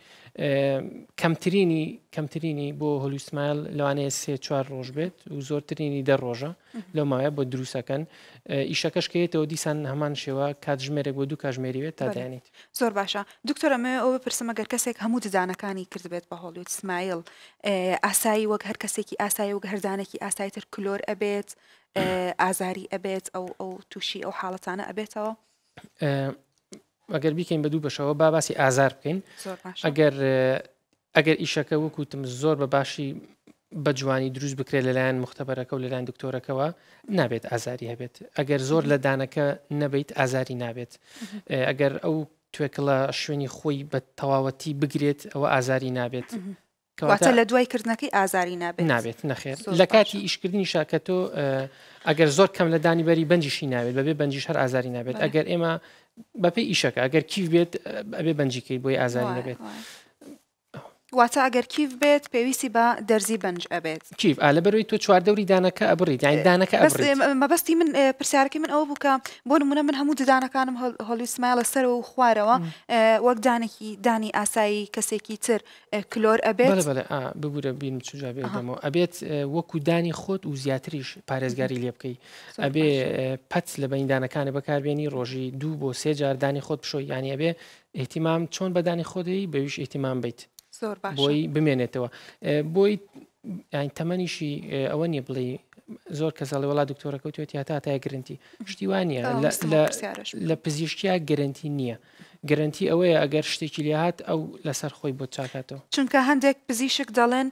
کەمترینی کەمترینی بۆ هەلوسمایل لەوانەیە سێ چوار ڕۆژ بێت و زۆرترینی دە ڕۆژە لەو ماوەیە بۆ دروستەکەن ئیشەکەشکێتەوە دیسان هەمان شێوە کاتژمێرێک بۆ دوو کاتژمێریوێت تا دەیانیت زۆر باشە دکتۆرەمە ئەو بپرسمەگەر کەسێک هەموو ددانەکانی کردبێت بە هەڵوی سمایل ئاسایی وەک هەر کەسێکی ئاسایی وەک هەردانێکی ئاسایتر کلۆر ئەبێت ئازاری ئەبێت ئەو ئەو تووشی ئەو حاڵەتانە ئەبێتەوە ئەگەر بیکەین بە دوو بەشەوە با باسی ئازار بکەین ئەگەر ئەگەر ئیشەکە وەکوتم زۆر بە باشی بە جوانی دروست بکرێت لەلایەن مختبەرەکە و لەلایەن دکتۆرەکەەوە نابێت ئازاری هەبێت ئەگەر زۆر لە دانەکە نەبیت ئازاری نابێت ئەگەر ئەو توێکڵە شوێنی خۆی بە تەواوەتی بگرێت ئەوە ئازاری نابێت کەواتە لە دوای کردنەکەی ئازاری نابێت نابێت نەخێر لە کاتی ئیشکردنی شاکە تۆ ئەگەر زۆر کەم لە دانیبەری بەنجشی ناوێت بەبێ بەنجش هەر ئازاری نابێت ئەگەر ئێمە بەپی ئیشەکە ئەگەر کیف بێت ئەبێ بەنجیکەی بۆی ئازاری دەبێت واتە ئەگەر کیف بێت پێویستی بە دەرزی بنج ئەبێت کیف لە بەروی تۆ چواردەوری دانەکە ئەبڕیت دانەکە مەبستی من پرسیارەکە من ئەوە بکە بۆ نمونە من هەموو ددانەکانم هەڵوی سمایە لە سەرەوە و خوارەوە وەک دانێکی دانی ئاسایی کەسێکی تر کلۆر ئەبێت ببوورە بین چجا بێتەوە ئەبێت وەکو دانی خۆت و زیاتریش پارێزگاری لێ بکەیت ئەبێ پەت لە بەیندانەکانە بەکاربیێنی ڕۆژی دوو بۆ سێ جاردانی خۆت پشۆی یانیە بێ احتیمام چۆن بەدانی خۆدەی بەویش احتیمام بیت بۆی بمێنێتەوە بۆی تەمەنیشی ئەوە نیە بڵێ زۆر کەسەڵی وڵا دکتۆرەکە توێت یا تاتای گرنتی شتیوانە لە پزیشکیا گرنتی نییە گرنتی ئەوەیە ئەگەر شتێکی لێهات ئەو لەسەر خۆی بۆ چاکاتەوە چونکە هەندێک پزیشک دەڵێن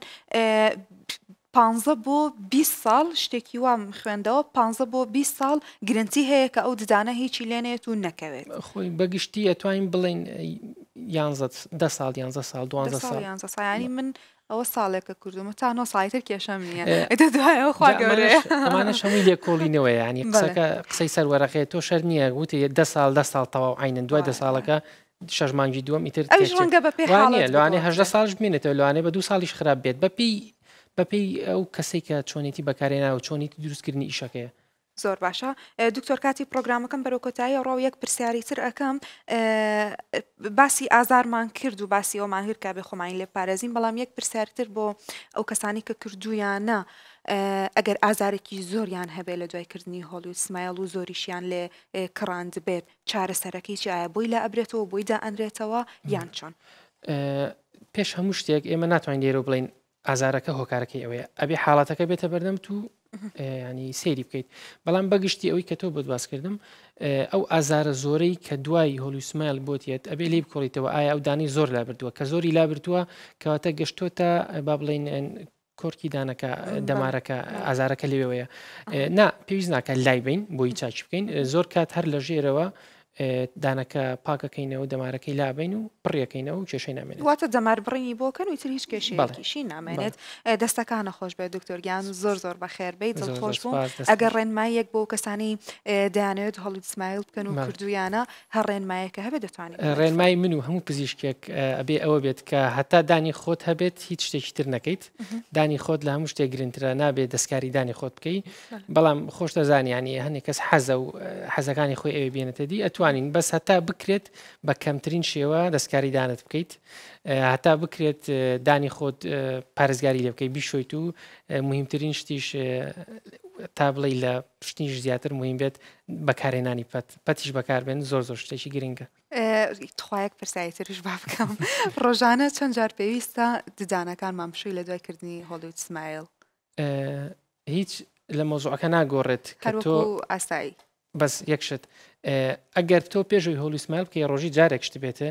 پانزە بۆ 20 ساڵ شتێکی وام خوێندەوە پانزە بۆ 20 ساڵ گرنتی هەیە کە ئەو ددانە هیچی لێنێت و نەکەوێت خۆی بەگشتی ئەتوانین بڵین ده ساڵ 11 سال 12 ساڵ من ئەوە ساڵێکە کوردمە تا نۆ سایتر کێشەم نیە دوایەوەخوا گەورەمانە شەمی لێ کۆڵینەوە ینی قسەکە قسەی سەروەرەخێت تۆ شەر نییە گوتی ده سال ده ساڵ تەواو عینن دوای ده ساڵەکە شەژمانجی دووەم ئیتر لەوانێ هەشدە ساڵش بمێنێتەوە لەوانێ بە دو ساڵیش خراپ بێت بەپی بەپی ئەو کەسێک کە چۆنێتی بەکارێنا و چۆنیتی دروستکردنی ئیشەکەیە زۆر باشە دکتۆر کاتی پرۆگرامەکەم بەرەو کۆتایی ڕاو یەک پرسیاری تر ئەەکەم باسی ئازارمان کرد و باسی ئەومان هر کابێ خۆمانی لێ پارێزین بەڵام یەک پرسیارتر بۆ ئەو کەسانی کە کردویانە ئەگەر ئازارێکی زۆریان هەبێ لە دوایکردنی هۆڵ و سمایل و زۆریشیان لێ کڕاند بێت چارەسەرەکەی چی ئایا بۆی لە ئەبرێتەوە بۆیدا ئەنرێتەوە یان چۆن پێش هەموو شتێک ئێمە ناتوانین لێرە بڵین ئازارەکە هۆکارەکەی ئەوەیە ئەبێ حاڵاتەکە بێتە بەردەم تو ینی سێری بکەیت بەڵام بەگشتی ئەوەی کە تۆ بۆ باسکردم ئەو ئازارە زۆرەی کە دوای هۆلیسمایل بۆتیێت ئەبێ لی بکۆڕیتەوە ئایا ئەو دانی زۆر لابردووە کە زۆری لابردووە کەواتە گەشتۆتە با بڵین کۆرکی دانەکە دەمارەکە ئازارەکە لەوێەیە نا پێویست ناکە لای بین بۆی چاچ بکەین زۆر کات هەر لە ژێرەوە دانەکە پاکەکەینەوە دەمارەکەی لابین و پڕیەکەینەوە و کێشەی نامێنێت واتە دەمار بڕینی بۆکەن و تر هیچ کێشیشی نامێنێت دەستەکانە خۆش بێت دکتۆرگیان زۆر زۆر بە خێربەی دڵ خۆش بوو ئەگەر ڕێنمایەک بۆ کەسانی دەیانێت هەڵی سمایل بکەن و کردویانە هەر ڕێنمایەکە هەبێت دەتوانێت ڕێنمای من و هەموو پزیشکێک ئەبێ ئەوە بێت کە هەتا دانی خۆت هەبێت هیچ شتێکی تر نەکەیت دانی خۆت لە هەموو شتێک گرنگترە نابێت دەستکاری دانی خۆت بکەی بەڵام خۆشتە زانیانی هەنێک کەس حەزە و حەزەکانی خۆی ئەوێ بێنێتە دی ئەتوان ناتوانین بەس هەتا بکرێت بە کەمترین شێوە دەستکاری دانت بکەیت هەتا بکرێت دانی خۆت پارێزگاری لێ بکەیت بیشۆیت و مهمترین شتیش تا بڵی لە پشتیش زیاتر مهم بێت بەکارێنانی پەت پەتیش بەکاربێن زۆر زۆر شتێکی گرنگە توایەک پرسایەتریش با بکەم ڕۆژانە چەند جار پێویستە ددانەکان مامشوی لە دوایکردنی هۆڵوت سمایل هیچ لە مۆزوعەکە ناگۆڕێت کە تۆ ئاسایی بەس یەکشت ئەگەر تۆ پێشوی هۆلیسمال کە ڕۆژی جارێک شت بێتە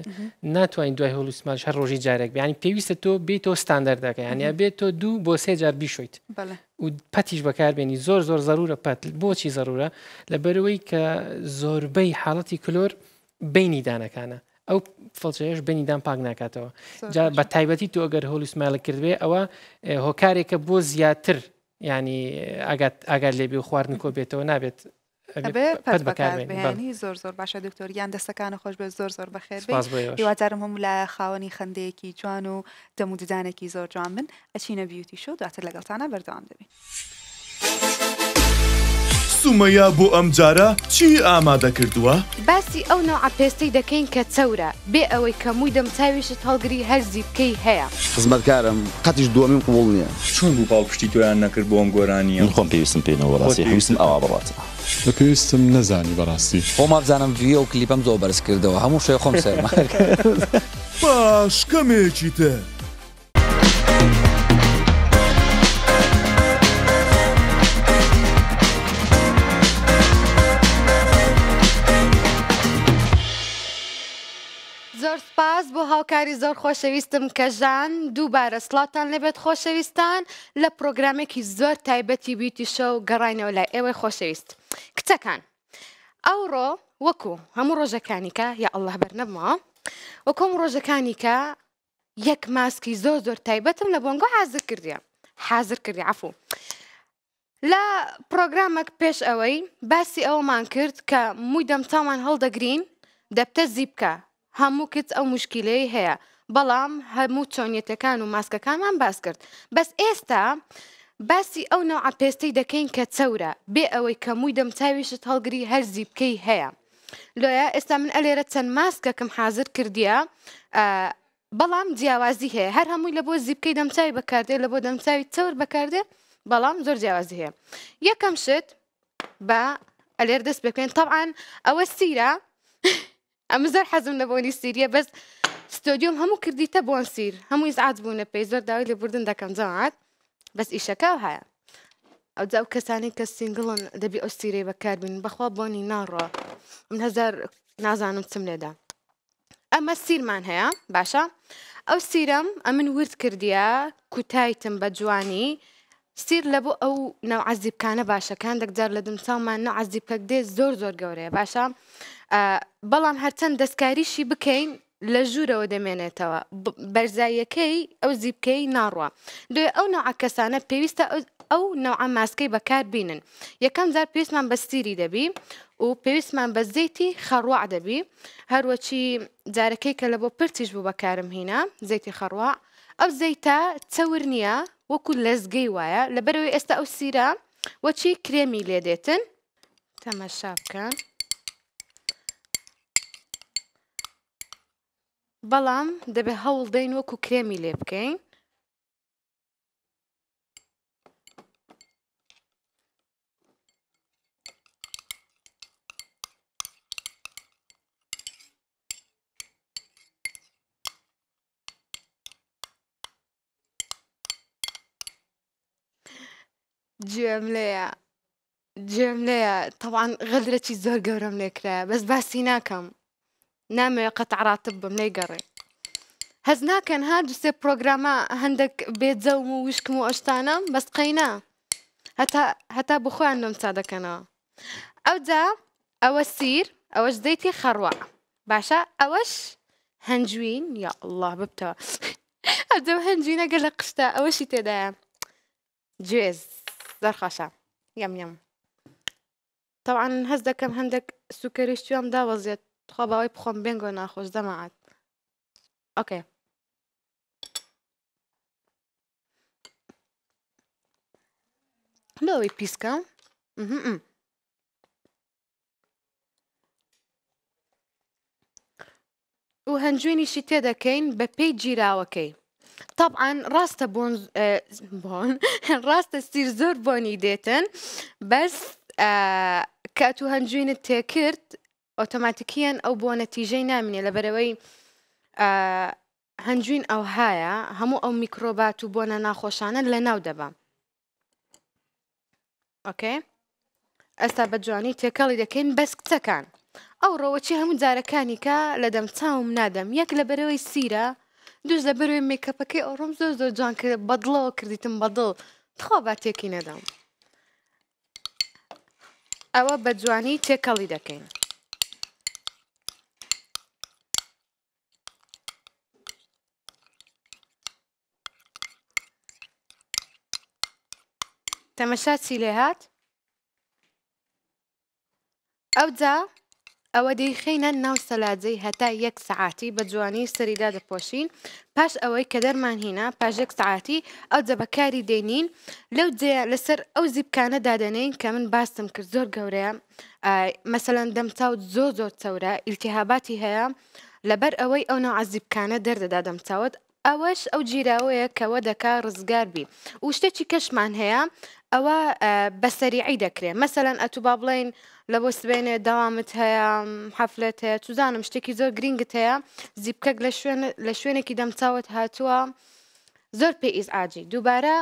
ناتوانین دوای هۆلیسمال هەر ڕۆژی جارێک بیانی پێویستە تۆ بێت تۆ ستاندەردەکە یانیا بێت تۆ دوو بۆ سێ جار بیشیت و پەتیش بەکاربێنی زۆر زۆر ضرورە پەت بۆچی ضرورە لەبەرەوەی کە زۆربەی حاڵەتی کلۆر بینی دانەکانە ئەو فڵچەیەش بنیدان پاک ناکاتەوە بە تایبەتی تۆ ئەگەر هۆلیسمالە کردوێ ئەوە هۆکارێکە بۆ زیاتر ینی ئاگات لێبی و خواردن کۆ بێتەوە نابێت بەکاربیانی زۆر زۆر باشە دکتۆریان دەستەکانە خۆش بە زۆر زۆر بەخێر هیوادارم هەموو لای خاوەنی خندەیەکی جوان و دەموددانێکی زۆر جوان بن ئەچینە بیوتی شو دواتر لەگەڵتانە بەردەوام دەبین. سومەیە بۆ ئەم جارە چی ئامادە کردووە؟ باسی ئەو ناوع پێستەی دەکەین کە چەورە بێ ئەوەی کەمووی دەمچاویشت هەڵگری هەرزی بکەی هەیە خزمەتکارم قەتیش دووەمیم قوڵ نییە چون بوو پاڵ پشتی تۆیان نەکرد بۆم گۆرانی خۆم پێویستم پێینەوە ڕاستی پێویستم ئاوا بڕاتە. لە پێویستم نەزانی بەڕاستی خۆم ئابزانم ڤیە و کلیپەم زۆ بەرز کردەوە هەموو شێ خۆم سەر باش کەمێکی تر. سپاس بۆ هاوکاری زۆر خۆشەویستم کە ژان دووبارە سڵاتان لەبێت خۆشەویستان لە پرۆگرامێکی زۆر تایبەتی بیتی شەو گەڕینەوە لای ئێوەی خۆشەویست کچەکان ئەوڕۆ وەکو هەموو ڕۆژەکانیکە یا ئەله بەرنەمەوە وەکۆم ڕۆژەکانیکە یەک ماسکی زۆر زۆر تایبەتم لە بۆنگۆ حازر کردیە حازر کردی عفوو. لە پرۆگرامەک پێش ئەوەی باسی ئەوەمان کرد کە مووی دەمتامان هەڵدەگرین دەبتە زیبکە هەموو کت ئەو مشکلەی هەیە بەڵام هەموو چۆنیەتەکان و ماسکەکانمان باس کرد بەس ئێستا باسی ئەو ناوع پێستەی دەکەین کە چەورە بێ ئەوەی کەمووی دەمچاویشت هەڵگری هەرزی بکەی هەیە لۆیە ئێستا من ئەلێرە چەند ماسکەکەم حاضر کردیە بەڵام جیاوازی هەیە هەر هەمووی لە بۆ زیبکەی دەمچاوی بەکاردێ لە بۆ دەمچاوی چەور بەکاردێ بەڵام زۆر جیاوازی هەیە یەکەم شت بە ئەلێر دەست بکەین تەعاان ئەوە سیرە امزر حزم نبوني سيريا بس سیریە بەس كردي تبون سير بۆن سیر بونا بيزر داوي پێی زۆر داوای لە بردن دەکەم جەعات بەس ئیشەکە هەیە ئەو جاو کەسانی کە سینگڵن دەبی ئەو سیرەی بەکاربن بەخوا بۆنی ناڕۆ من هزار نازان چم دا اما سیرمان مان هيا باشا او سيرم امن ورد كرديا کردیە بجواني سير لبو او نوع بۆ كان باشا كان دك دەکجار لدم دمساڵمان نوع عزیبکەک دێ زور زور گەورەیە باشا بەڵام هەرچەند دەستکاریشی بکەین لە ژوورەوە دەمێنێتەوە بەرزاییەکەی ئەو زیبکەی ناڕوە دوێ ئەو نەوع کەسانە پێویستە ئەو نەوع ماسکەی بەکار بینن یەکەم زار پێویستمان بە سیری دەبی و پێویستمان بە زەیتی خەڕوع دەبی هەروەچی جارەکەی کە لە بۆ پرتیش بوو بەکارم هینە زەیتی خەڕوع ئەو زەیتە چەور نییە وەکو لەزگەی وایە لەبەرەوەی ئێستا ئەو سیرە وەچی کرێمی لێدێتن تەمەشا بکەن. بەڵام دەبێ هەوڵ دەین وەکو کرێمی لێ بکەین گوێم لەیە گوێم لەیە تەوان غەدرەی زۆر گەورم لێکرا بەس باسی ناکەم نامي قطع راتب من يقري هزنا كان هاد سي بروغراما هندك بيت زومو ويشكمو اشتانا بس قينا هتا هتا بخو عندهم تادا كنا او دا او السير اوش زيتي خروع باشا اوش هنجوين يا الله ببتوا ابدا هنجوين اقل قشتا اوش تدا جوز خاشا يم يم طبعا هزدا كم هندك سكري شو دا وزيت خۆ باوەی بخۆم بنگۆ ناخۆش دەماعات ئۆکێ لەوەی پیسکە و هەنجوینیشی تێدەکەین بە پێی جیراوەکەی طبعاان ڕاستە بۆن بۆن ڕاستە سیر زۆر بۆنی دێتن بەس کات و هەنجوینت تێکرد ئۆتۆماتیکیان ئەو بۆ نەتیژەی نامینێ لە بەرەوەی هەنجین ئەو هایە هەموو ئەو میکرۆبات و بۆنە ناخۆشانە لە ناو دەبە ئۆکێ ئەستا بە جوانی تێکەڵی دەکەین بەس کچەکان ئەو ڕەوەچی هەموو جارەکانی کە لە دەم چاوم نادەم یەک لە بەرەوەی سیرە دووز لە بەروێ مێکەپەکەی ئۆڕۆم زۆر زۆر جوان کرد بەدڵەوە کردیتم بەدڵ تخوا باتێکی نەدەم ئەوە بە جوانی تێکەڵی دەکەین تەمەشا چی لێ هات ئەو جا ئەوە دەیخینە ناو سەلاجەی هەتا یەک سعاتی بە جوانی سەریدا دەپۆشین پاش ئەوەی کە دەرمان هینا پاژێک سعاتی ئەو جەبەکاری دێنین لەو جێ لەسەر ئەو زیبکانە دادەنین کە من باستم کرد زۆر گەورەیە مەسەەن دەمچاو زۆ زۆر چەورە ئیلتیهاباتی هەیە لەبەر ئەوەی ئەو ناو عزیبکانە دەردەدا دەمچاوت ئەوەش ئەو جیراوەیە کەەوە دەکا ڕزگار بی و شتێکی کەشمان هەیە ئەوە بەسەریعی دەکرێت مەسەەن ئەتوبا بڵین لەبۆ سبێنێ داوامت هەیە حەفلت هەیە توزانم شتێکی زۆر گرنگت هەیە زیبکەک لە شوێن لە شوێنێکی دەمچاوت هاتووە زۆر پێ ئیز ئاجی دووبارە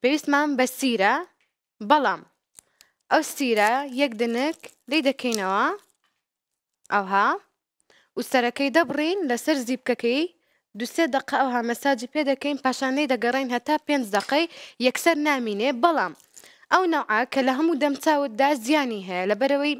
پێویستمان بە سیرە بەڵام ئەو سیرە یەک دنک لی دەکەینەوە ئەوها وسەرەکەی دەبڕین لەسەر زیبکەکەی دوسێ دقه ئەو هەمەساجی پێ دەکەین پاشانەی دەگەڕین هەتا پێنج دقەی یەکسەر نامینێ بەڵام ئەو نەوعا کە لە هەموو دەمچاوتدا زیانی هەیە لەبەرەوەی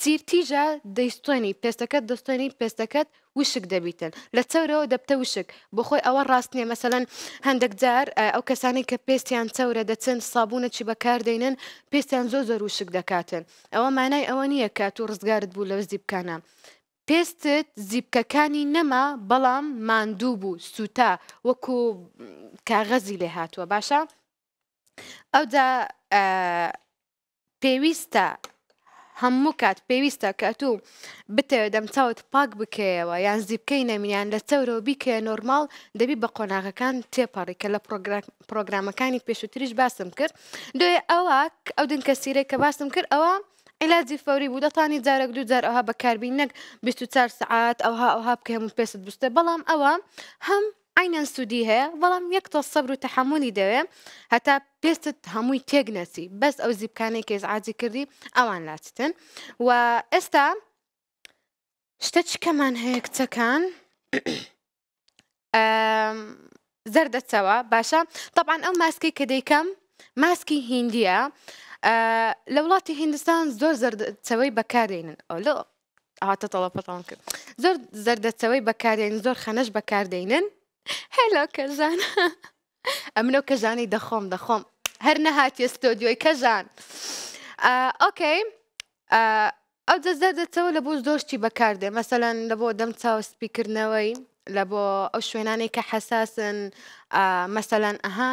سیرتیژە دەیستۆنی پێستەکەت دەستۆنی پێستەکەت وشک دەبیتن لە چەورەوە دەبتە وشک بۆ خۆی ئەوە ڕاست نیە مەسەەن هەندێک جار ئەو کەسانی کە پێستیان چەورە دەچن سابوونەی بەکاردێنن پێستیان زۆ زۆر وشک دەکاتن ئەوە مانای ئەوە نییە کات و ڕزگارت بوو لە وزی بکانە پێستت زیبکەکانی نەما بەڵام ماندوو بوو سوتا وەکو کاغەزی لێ هاتووە باشە ئەودا پێویستە هەموو کات پێویستە کە تو بتەوێت دەمچوت پاک بکەیەوە یان زیبکەی نەمینیان لە چەورە بیکە نۆرمال دەبی بە قۆناغەکان تێپەڕی کە لە پرۆگرامەکانی پێشووتریش باسم کرد دوێ ئەوە ئەو دن کەسیرێک کە باسم کرد ئەوە علاجی فەوری بوو دەتانی جارێک دوو جار ئەوها بەکاربین نەک 24 سعات ئەوها ئەوها بکە هەموو پێست بستە بەڵام ئەوە هەم عینەن سوودی هەیە بەڵام یەک تۆ سەبر و تەحملی دەوێ هەتا پێستت هەمووی تێک نەسی بەس ئەو زیبکانەی کێز عاجی کردی ئەوان لاتتن و ئێستا شتە چکەمان هەیە کچەکان زەردەچەوە باشە طبعاان ئەو ماسکی کە دەیکەم ماسکی هندیە لە وڵاتی هندستان زۆر زەرچەوەی بەکارێنن لە هاتە تەڵەپەتان کرد زۆر زەردەچەوەی بەکارێن زۆر خەنەش بەکاردێنن هەلا کەژان ئەمنۆ کەژانی دەخۆم دەخۆم هەر نەهاتی ئستۆدیۆی کەژان ئۆکەی ئەو دەزەر دەچەوە لە بۆ زۆشتی بەکاردێ مەسەەن لە بۆ دەم چاو سپیکردنەوەی لە بۆ ئەو شوێنانەی کە حەساسن مەسەەن ئەها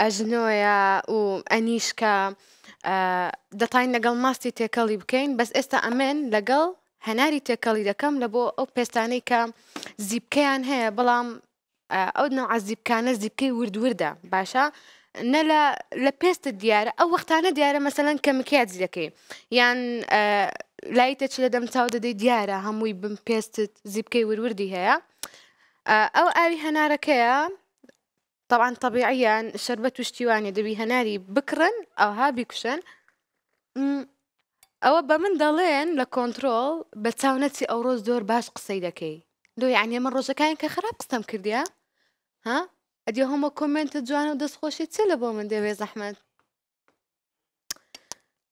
ئەژنۆیە و ئەنیشکە. دەتین لەگەڵ ماستی تێکەڵی بکەین بەس ئێستا ئەمێن لەگەڵ هەناری تێکەڵی دەکەم لە بۆ ئەو پێستانەی کە زیبکەیان هەیە بەڵام ئەو ناو عزیبکانە زیبکەی وردوردە باشە نە لە پێستە دیارە ئەو وەختانە دیارە مەسەەن کەمکیات زیەکەی یان لایتە چ لە دەم چاو دەدەی دیارە هەمووی بم پێستت زیبکەی وروردی هەیە ئەو ئاوی هەنارەکەیە طبعا طبيعيا شربت وشتيواني تيواني بيها ناري بكرا او هابي كشن او من دالين لكنترول بتاونتي او روز دور باش قصيدكي لو يعني من روزا كاين كخراب قسم كرديا ها ادي هما كومنت جوان ودس خوشي تسلبو من بيز احمد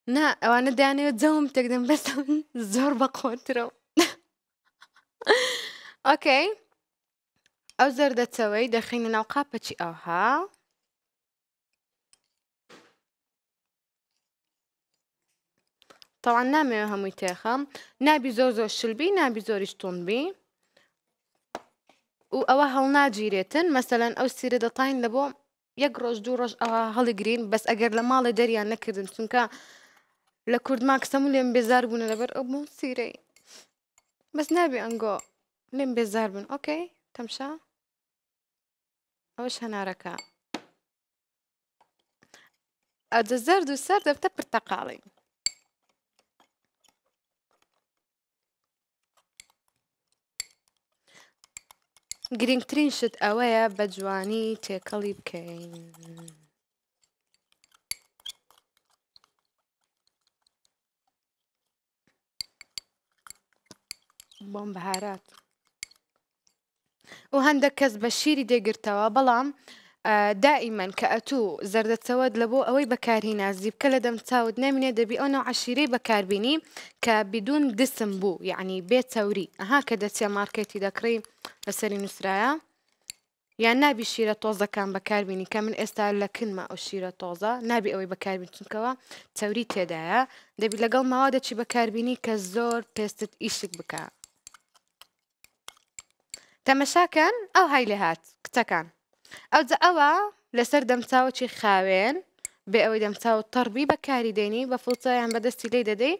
نا وانا داني ودزوم تقدم بس زور بقوترو اوكي okay. ئەو زەردەچەوەی دەخینە ناو قاپەچی ئەوها تەوان نامێوە هەمووی تێخەم نابی زۆر زۆر شلبی نابی زۆریش تونبی و ئەوە هەڵناگیرێتن مەسەەن ئەو سیرە دەتین لە بۆ یەک ڕۆژ دوو ڕۆژ ئەوە هەڵیگرین بەس ئەگەر لە ماڵی دەریان نەکردن چونکە لە کورد ماکسەمو لێم بێزار بوون لەبەر ئەو بوو سیرەی بەس نابێ ئەنگۆ لێم بێزار بن ئۆکەی تەمشە ئەوش هەنارەکە ئەدە زەرد و سەر دەبتە پرتەقاڵی گرنگترین شت ئەوەیە بە جوانی تێکەڵی بکەین. بۆم بەهارات. و هەندە کەس بە شیری دەگرتەوە بەڵام دائیمەن کە ئەتوو زەردەچەوەت لە بۆ ئەوەی بەکاری نازیب کە لە دەم چاوت نامینێ دەبی ئەوە عشیرەی بەکاربینی کە بدون دسم بوو یعنی بێ چاوری ئەها کە دەچێ مارکێتی دەکڕی لەسەری نووسراە یان نابی شیرە تۆزەکان بەکاربینی کە من ئێستا لە کنمە ئەو شیرە تۆزە نابی ئەوەی بەکاربین چونکەوە چاوری تێدایە دەبی لەگەڵ ماوا دەچی بەکاربینی کە زۆر پێستت ئیشک بکە تەمەشاکەن ئەو های لە هات کچەکان ئەو ئەوە لەسەر دەمچاوکی خاوێن بێ ئەوەی دەمچاو تەڕبی بەکاری دێنی بە فڵچیان بەدەستی لێ دەدەی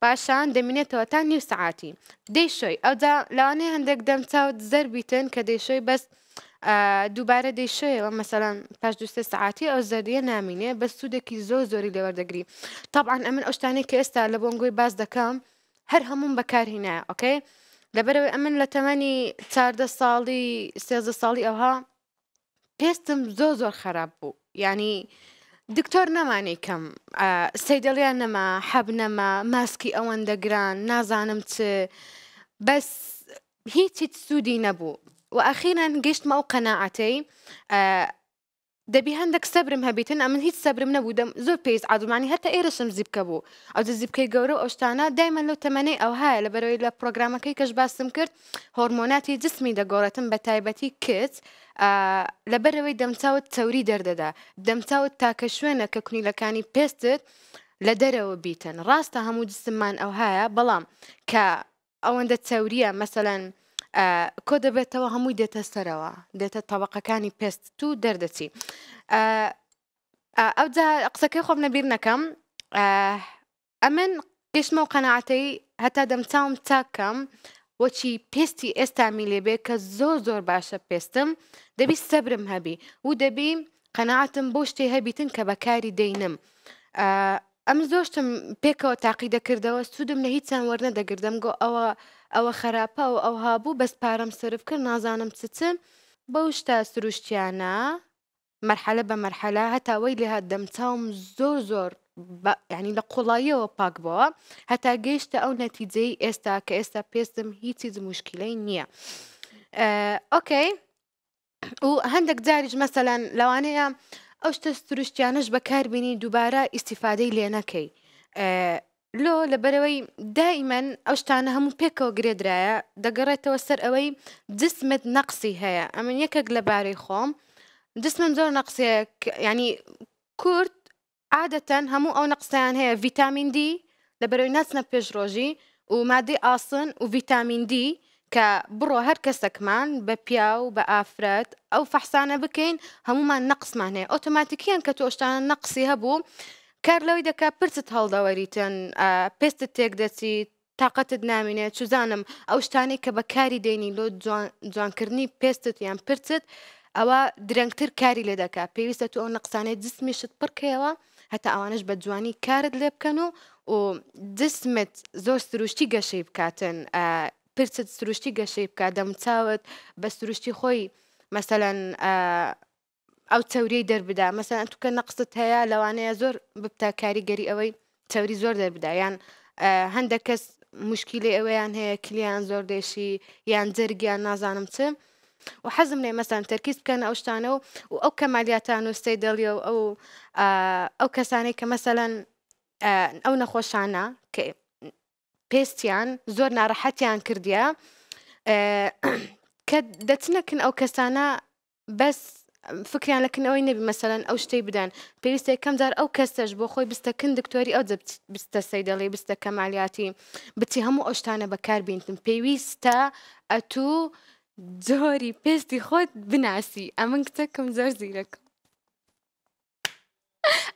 پاشان دەمینێتەوە تا نیو سعاتی دەیشۆی ئەودا لەوانەیە هەندێک دەمچاوت زەربیتن کە دەیشۆی بەست دووبارە دەیشەوە مەسەلاەن پاش دوستە سعاتی ئەو زەریە نامینێ بە سوودێکی زۆر زۆری لەوەردەگری طبعاان ئەمن ئەوشتانی کە ئێستا لە بۆنگۆی باز دەکەم هەر هەموم بەکارهینە ئۆکەی؟ لەبەرەوەی ئەمن لە تەمەنی چاردە ساڵی سێزە ساڵی ئەوها پێستم زۆ زۆر خراپ بوو ینی دکتۆر نەمانی کەم سەیدڵیان نەما حەب نەما ماسکی ئەوەندەگران نازانم چ بەس هیچ هیچ سوودی نەبوو و ئەخیرەن گەشتمە ئەو قەنەعەتەی دەبی هەندێک سەبرم هەبیتن ئە من هیچ سەبرم نەبوودم زۆر پێیز عادومانی هەتا ئێرەشم زیبکە بوو ئەو زیبکەی گەورە ئەوشتانە دایمە لەو تەمەەی ئەو هەیە لە بەرەوەی لە پرۆگرامەکەی کەش باسم کرد هۆرمۆناتی جسمی دەگۆڕێتم بە تایبەتی کت لە بەرەوەی دەمچاوت تەوری دەردەدا دەمچاوت تاکە شوێنە کە کونیلەکانی پێستت لە دەرەوە بیتن ڕاستە هەموو جسممان ئەو هەیە بەڵام کە ئەوەندە تەوریە مەسەلەن کۆ دەبێتەوە هەمووی دێتە سەرەوە دێتە تەواقەکانی پێست تو دەردەچی ئەو قسەکەی خۆم نەبیر نەکەم ئەمن گەشتمە و قەنەعاتەی هەتا دەمچوم چاکەم وەچی پێستی ئێستامی لێبێ کە زۆر زۆر باشە پێستم دەبی سەبرم هەبی و دەبی قەنەعاتم بۆ شتێ هەبیتن کە بەکاری دەینم. ئەم زۆشتم پێکەوە تاقی دەکردەوە سوودم لە هیچیان وەرنە دەگردم گۆ ئەوە ئەوە خراپە و ئەو هابوو بەست پارەم سرف کرد نازانم چچم بەو شتا سروشتیانە مەرحەلە بە مەرحەلا هەتاوەی لێ هەدەم چاوم زۆر زۆر ینی لە قوڵاییەوە پاک بووە هەتا گەیشتە ئەو نەتیجەی ئێستا کە ئێستا پێستم هیچی زموشکیلەی نییە ئۆکەی و هەندێک جاریش مەسەلەن لەوانەیە ئەو شتە سروشتیانش بەکاربیینی دووبارە ئیسیفادەی لێ نەکەی لو يعني لبروي دائما اوشتانا شتانە بيكو پێکەوە رايا دەگەڕێتەوە سەر ئەوەی جسمت نەقسی هەیە ئەمن یەکێک لەبارەی خۆم جسمم زۆر نەقسەیە ینی کورت عادەتەن هەموو ئەو نەقسەیان هەیە ڤیتامین دی لەبەرەوەی ناچنە پێش ڕۆژی و مادەی ئاسن و ڤیتامین دی هر كسك مان کەسەکمان بافرات او و بكين همو ما نقص بکەین هەمومان اوتوماتيكيا كتو اوشتانا نقصي هبو کار لەوەی دەکا پرست هەڵداوەریتن پێستت تێک دەچیت تااقەتت نامینێ چزانم ئەو شتانی کە بەکاری دێنی لۆ جوانکردنی پێستت یان پرست ئەوە درەنگتر کاری لێ دەکا پێویستە تو ئەو نەقسانەی جسمیشت پڕکەوە هەتا ئەوانش بە جوانی کارت لێ بکەن و و جسمت زۆر سروشتی گەشەی بکاتن پرست سروشتی گەشەی بکات دەمچاوت بە سروشتی خۆی مەسەەن ئەو تەوری دەربدا مەسەن توکە نەقسەت هەیە لەوانەیە زۆر ببتە کاریگەری ئەوەی تەوری زۆر دەربدایان هەندێک کەس مشکلی ئەوەیان هەیە کلیان زۆر دێشی یان جەرگیان نازانم چم و حەزم لێ مەسان تەرکیز بکەن ئەو شتانە و و ئەو کەمالیاتان و ستی دڵی و ئەو ئەو کەسانەی کە مەسەەن ئەو نەخۆشانە کە پێستیان زۆر ناڕەحەتیان کردیا کە دەچنەکن ئەو کەسانە بەس فکریان لەکننەوەی نەبی مەسەلەن ئەو شتەی بدەن پێویستە کەمجار ئەو کەسەش بۆ خۆی بستەکن دکتۆری ئەو بستە سەیدەڵی بستە کەمالیاتی بچی هەموو ئەوشتانە بەکاربیینتم پێویستە ئەتوو جۆری پێستی خۆت بناسی ئەمن کتەکەم زۆر زیرەکەم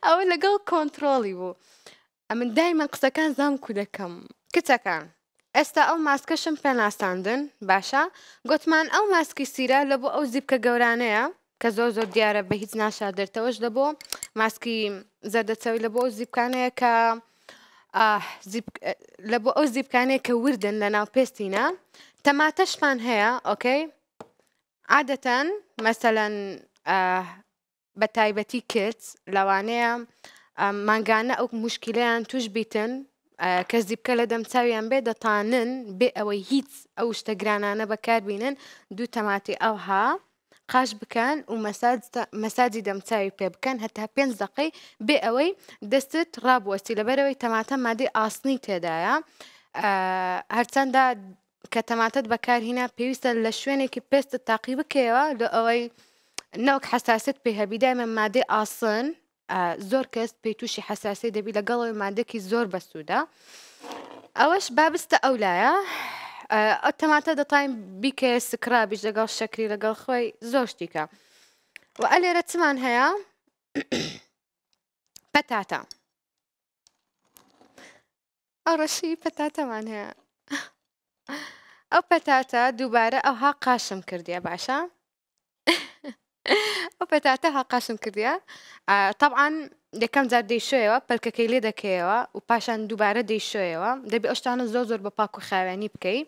ئەوە لەگەڵ کۆنتترۆڵی بوو ئەمن دایمە قسەکان زام کو دەکەم کچەکان ئێستا ئەو ماسکەشم پێ ناساندن باشە گوتمان ئەو ماسکی سیرە لە بۆ ئەو زیبکە گەورانەیە کە زۆر زۆر دیارە بە هیچ ناشادرتەوەش دەبوو ماسکی زەردەچەوی لە بۆ زیبکانەیە کە لە بۆ ئەو زیبکانەیە کە وردن لە ناو پێستینە تەماتەشمان هەیە ئۆکەی عادەتەن مەسەەن بە تایبەتی کرد لەوانەیە مانگانە ئەو مشکلیان توش بیتن کەس دیبکە لە دەمچاویان بێ دەتانن بێ ئەوەی هیچ ئەو شتە گرانانە بەکاربینن دوو تەماتی ئەوها قاش بکەن و مەساجی دەمچاوی پێ بکەن هەتا پێنج دقی بێ ئەوەی دەستت ڕابوەستی لەبەرەوەی تەماتە مادی ئاسنی تێدایە هەرچەندە کە تەماتەت بەکارهینا پێویستە لە شوێنێکی پێستت تاقی بکەوە لە ئەوەی نەوەک حساست پێ هەبیدامە مادەی ئاسن زۆر کەس پێی تووشی حساسی دەبی لەگەڵەوەی مادەکی زۆر بەسوودا ئەوەش بابستە ئەولایە ئەتەماتە دەتایم بیکە سکرابیش لەگەڵ شەکری لەگەڵ خۆی زۆر شتیکە و ئە لێرە چمان هەیە پەتاتە بتاتا مان هيا او بتاتا دوبارة او ها قاشم کردیە باشا او بتاتا ها قاشم کردیە آه، طبعاً یەکەم جار دەیشوەوە پەلکەکەی لێ دەکەیەوە و پاشان دووبارە دەیشوەوە دەبێ ئەوشتانە زۆ زۆر بە پاک و خاوێنی بکەیت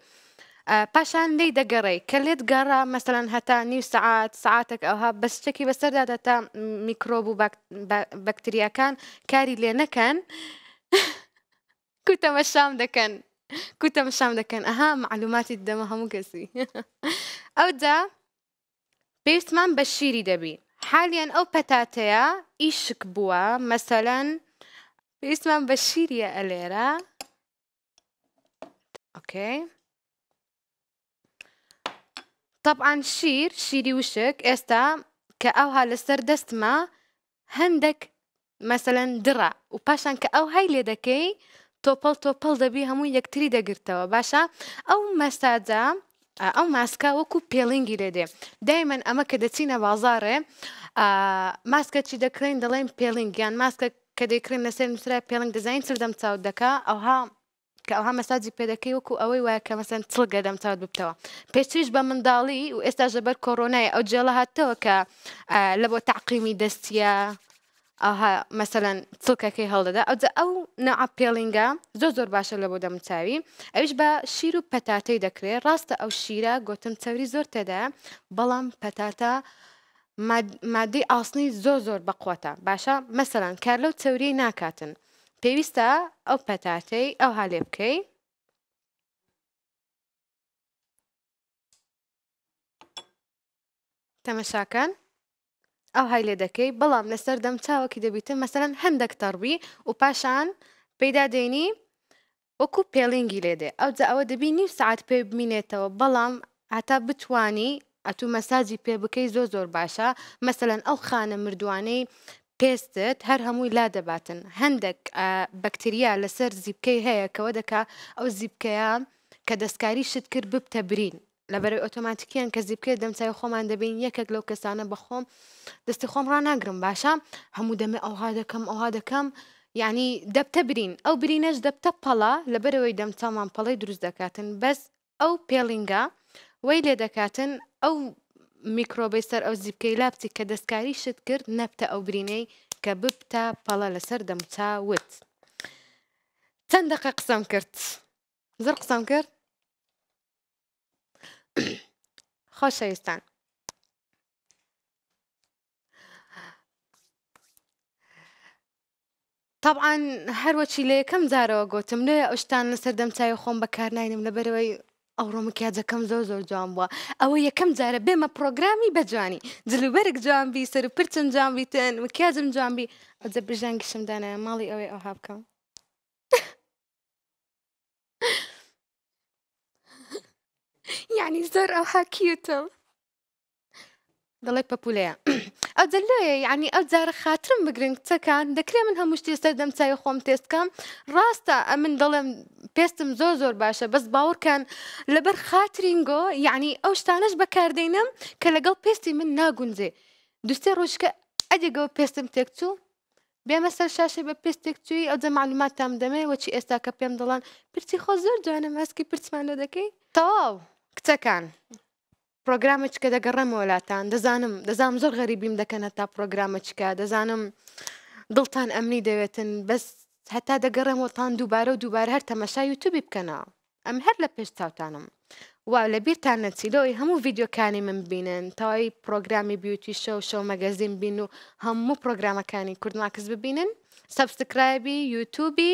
پاشان لی دەگەڕی کە لێت گەڕە مەمثلەن هەتا نیو سعات سعاتێک ئەوها بەستێکی بەسەردادا تا میکرۆب و بەکتریاکان کاری لێ نەکەن کوتەمە شام دەکەن کوتەمە شام دەکەن ئەها معلوماتی دەمە هەموو کەسی ئەودا پێویستمان بە شیری دەبی حاليا أو بتاتيا إيش كبوا مثلا باسم بشير يا أليرا أوكي طبعا شير شيري وشك استا كأوها لسردستما هندك مثلا درا وباشان كأو هاي لدكي توبل توبل دبي همو يكتري دقرتوا باشا أو مسادا ئەو ماسکە وەکو پێڵنگی لێ دێ دایمەن ئەمە کە دەچینە بازارێ ماسکە چی دەکرین دەڵێن پێڵنگیان ماسکە کە دەیکرین لەسەر نووسرا پێڵنگ دەزین سردەم چاو دەکا ئەوها کە ئەوها مەساجی پێدەکەی وەکو ئەوەی وایە کە مەسەن چڵگە دەم چاوت ببتەوە پێچریش بە منداڵی و ئێستا ژەبەر کۆڕۆنای ئەو جێڵە هاتەوە کە لە بۆ تعقیمی دەستیە ئاها مەسەەن چڵکەکەی هەڵدەدا ئەو ئەو نەع پێڵینگە زۆ زۆر باشە لە بۆ دەمتاوی ئەویش بە شیر و پەتاتەی دەکرێت ڕاستە ئەو شیرە گوتم چەوری زۆر تێدا بەڵام پەتاتە مادەی ئاسنی زۆ زۆر بەقوتە باشە مەسەەن کار لەو چەوری ناکاتن پێویستە ئەو پەتاتەی ئەو هالێ بکەی تەمەشاکەن؟ ئەو های لێ دەکەی بەڵام لەسەر دەم چاوەکی دەبیتە مەسەرەن هەندێک تەڕبی و پاشان پێدا دێنی وەکو پێڵینگی لێدێ ئەو جا ئەوە دەبی نیم سعات پێ بمینێتەوە بەڵام هەتا بتانی ئەتو مەساجی پێ بکەی زۆ زۆر باشە مەسەەن ئەو خانە مردوانەی پێستت هەر هەمووی لا دەباتن هەندێک بەکتریا لەسەر زیبکەی هەیە کەەوە دەکا ئەو زیبکەیە کە دەستکاری شت کرد ببتە برین لەبەر ئۆتۆماتیکیان کەسی بکرێت دەمچای خۆمان دەبین یەکێک لەو کەسانە بەخۆم دەستی خۆم ڕناگرم باشە هەموو دەمێ ئەوها دەکەم ئەوها دەکەم یعنی دەبتە برین ئەو برینەش دەبتە پەڵا لەبەرەوەی دەمچامان پەڵی دروست دەکاتن بەس ئەو پێڵینگە وی لێ دەکاتن ئەو میکرۆبی سەر ئەو زیبکەی لاپتی کە دەستکاری شت کرد نەبتە ئەو برینەی کە ببتە پەڵە لەسەر دەمچاوت. چەندەقە قسەم کرد زر قسەم کرد خۆشەویستان طبعاان هەروەچی لە یەکەم جارەوە گوتم لێ ئەوشتان لەسەر دەمچوی خۆم بەکار ناینم لەبەرەوەی ئەو ڕۆمکیاجەکەم زۆر زۆر جوان بووە ئەوە یەکەم جارە بێمە پرۆگرامی بەجوانی جلوبەرێک جوانبی سەر و پرچم جوانبیتن وکیاجم جوانبی ئەجە برژانگیشمدانە ماڵی ئەوەی ئەوها بکەم یعنی زەر ئەو حەکیتم دەڵێ پەپولەیە ئەو جەلەیە یعنی ئەو جارە خاترم بگرن کچەکان دەکرێ من هەموو شتێستە دەمچای خۆم تێستکەم ڕاستە ئەمن دەڵێم پێستم زۆر زۆر باشە بەس باوەڕکەن لەبەر خاترینگۆ یعنی ئەو شتانش بەکاردەینم کە لەگەڵ پێستی من ناگونجێ دوستێ ڕۆژکە ئەدێگە پێستم تێکچوو بێمە سەر شاشە بە پێستێکچووی ئەو جە معلوماتام دەمێ وەچی ئێستا کە پێم دەڵان پرسی خۆ زۆر جوانە ماسکی پرسمانە دەکەی تەواو. کچەکان پرۆگرامەچکە دەگەڕەمە وڵاتان دەزانم دەزانم زۆر غەریبیم دەکەنە تا پرۆگرامەچکە دەزانم دڵتان ئەمنی دەوێتن بەس هەتا دەگەڕێمەوەتان دووبارە و دووبار هەر تەمەشا یوتوبی بکەنەوە ئەم هەر لە پێش تاوتانم وا لە بیرتان نەچیلەوەی هەموو ڤیددیوکانی من بینن تاوای پرۆگرامی بیوتی شەو شەو مەگەزین بین و هەموو پرۆگرامەکانی کوردماکەس ببینن سەبسکرایبی یوتوبی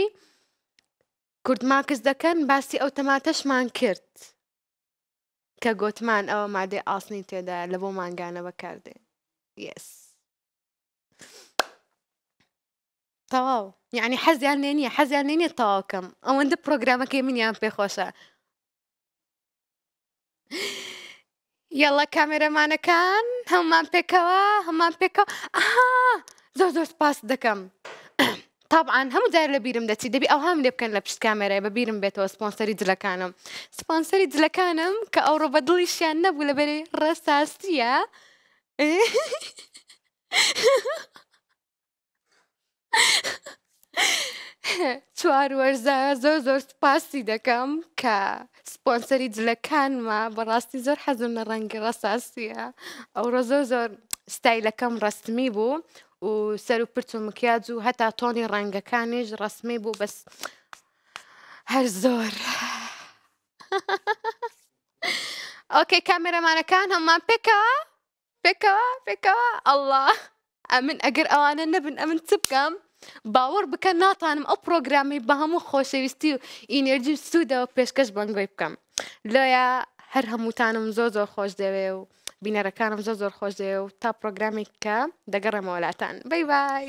کوردماکەس دەکەن باسی ئەوتەماتەشمان کرد. کە گوتمان ئەوە مادەی ئاسنی تێدا لە بۆ ماگانە بەکاردێ یس تەواو یعنی حەزیان لێ نیە حەزیان لێ نیە تەواوکەم ئەوەندە پرۆگرامەکەی منیان پێخۆشە یاڵە کامێرەمانەکان هەممان پێکەوە هەممان پێکەوە ئاها زۆر زۆر سپاس دەکەم. تابعاان هەموو جار لە بیرم دەچی دەبی ئەو هەم لێ بکەن لە پشت کامێرای بە بیرم بێتەوە سپۆنسەری جلەکانم سپۆنسەری جلەکانم کە ئەوڕۆ بە دڵیشیان نەبوو لە بەری ڕستاستیە چوار وەرزە زۆر زۆر سپاسی دەکەم کە سپۆنسەری جلەکانمە بەڕاستی زۆر حەزم لە ڕەنگی ڕەساسیە ئەوڕۆ زۆر زۆر ستایلەکەم ڕستمی بوو و سەر و پرچ و مکیاج و هەتا تۆنی ڕەنگەکانیش ڕسمی بوو بەس هەر زۆر ئۆکەی کامێرەمانەکان هەممان پێکەوە پێکەوە پێکەوە ئەله ئەمن ئەگەر ئەوانە نەبن ئەمن چ بکەم باوەڕ بکە ناتانم ئەو پرۆگرامی بە هەموو خۆشەویستی و ئینەرژی سوودەوە پێشکەش بەنگۆی بکەم لۆیە هەر هەمووتانم زۆ زۆر خۆش دەوێ و بینەرەکانم زۆ زۆر خۆش دێ و تا پرۆگرامێک کە دەگەڕێمە وڵاتان بی بای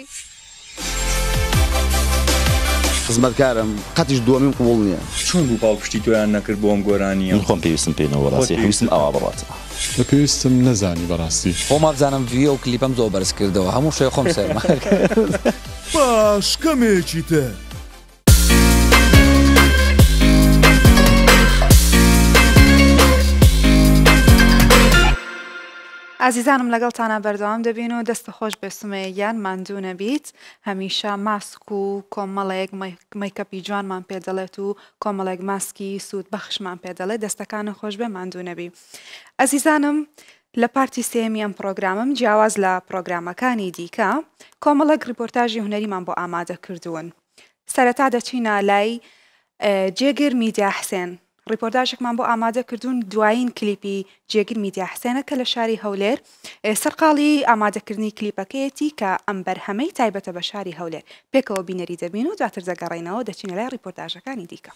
خزمەتکارم قەتیش دووەمیم قوڵ نییە چون بوو پاڵپشتی تویان نەکرد بۆم گۆرانی خۆم پێویستم پێینەوە ڕاستی پێویستم ئەوە بڕات پێویستم نەزانی بەڕاستی خۆم بزانم ڤیە و کلیپم زۆ بەرز کردەوە هەموو شێ خۆم سێ باشکەمێکی تر. ئازیزانم لەگەڵتانە بەردەوام دەبین و دەستە خۆش بە سمەیەیان ماندوو نەبیت هەمیشە ماسک و کۆمەڵەیەک مەیکەپی جوانمان پێ دەڵێت و کۆمەڵێک ماسکی سوود بەخشمان پێ دەڵێت دەستەکانە خۆش بە ماندوو نەبی ئەزیزانم لە پارتی سێمی ئەم پرۆگرامم جیاواز لە پرۆگرامەکانی دیکە کۆمەڵک ریپۆرتاژی هوەریمان بۆ ئامادە کردوون سەرەتا دەچینە لای جێگر میدیا حسێن ڕیپۆرداژێکمان بۆ ئامادەکردوون دوایین کلیپی جێگر میدیا حسێنە کە لە شاری هەولێر سەرقاڵی ئامادەکردنی کلیپەکەیەتی کە ئەمبەر هەمەی تایبەتە بە شاری هەولێر پێکەوە بینەری دەبین و دواتر دەگەڕێنەوە دەچینە لای ڕیپۆرتاژەکانی دیکە.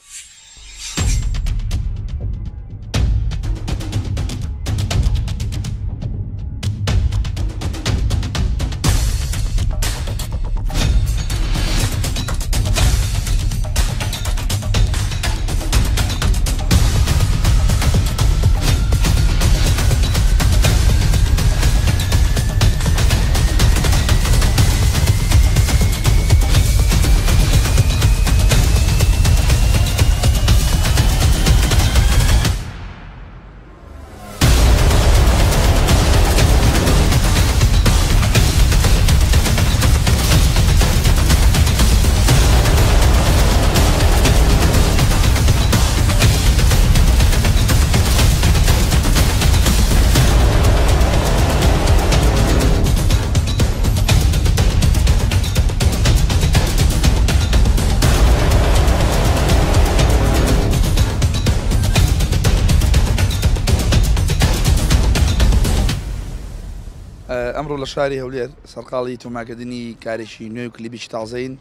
شاری هەولێر سەرقاڵی تۆماکردنی کارێکی نوێ و کلیبیی تازەین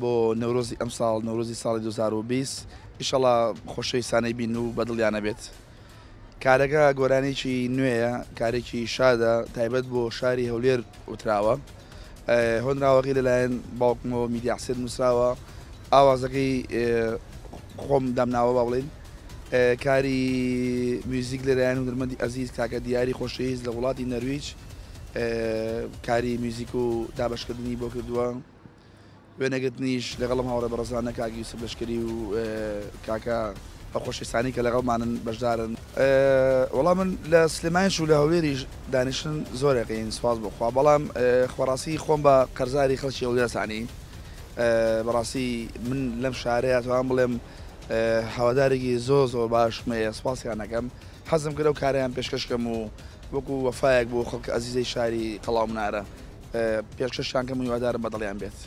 بۆ نەورۆزی ئەم ساڵ نەورۆزی ساڵی 2020 ئیشەڵا خۆشەی سانەی بین و بەدڵیانە بێت. کارەکە گۆرانێکی نوێیە کارێکی شادە تایبەت بۆ شاری هەولێر وتراوە. هۆنراوەقی لەلایەن باوکمەوە میدیاسێت نووسراوە ئاوازەکەی خۆم دامناوە باڵێن کاری میوزیک لەلایەن و درمەندی ئەزیز کاکە دیاری خۆشەویست لە وڵاتی نەرویج کاری میوزیک و دابشکردنی بۆ کردووە وێنەگرتنیش لەگەڵم هاوڕە بەڕزانە کاگی یوسف لەشکری و کاکە بەخۆشیستانی کە لەگەڵمانن بەشدارن وەڵام من لە سلمانش و لە هەولێریش دانیشتن زۆرەقین سواز بخوا بەڵام خۆڕاستی خۆم بە قەرزاری خەڵکی هەولێرسانی بەڕاستی من لەم شارەیە توان بڵێم هەوادارێکی زۆ زۆر باش مێ سوپاسیانەکەم حەزم کرە و کاریان پێشکەشکەم و وەکو وەفاەک بۆ خەڵک ئازیزەی شاری قەڵام نارە پێششانکە میوادارم بەدڵیان بێت.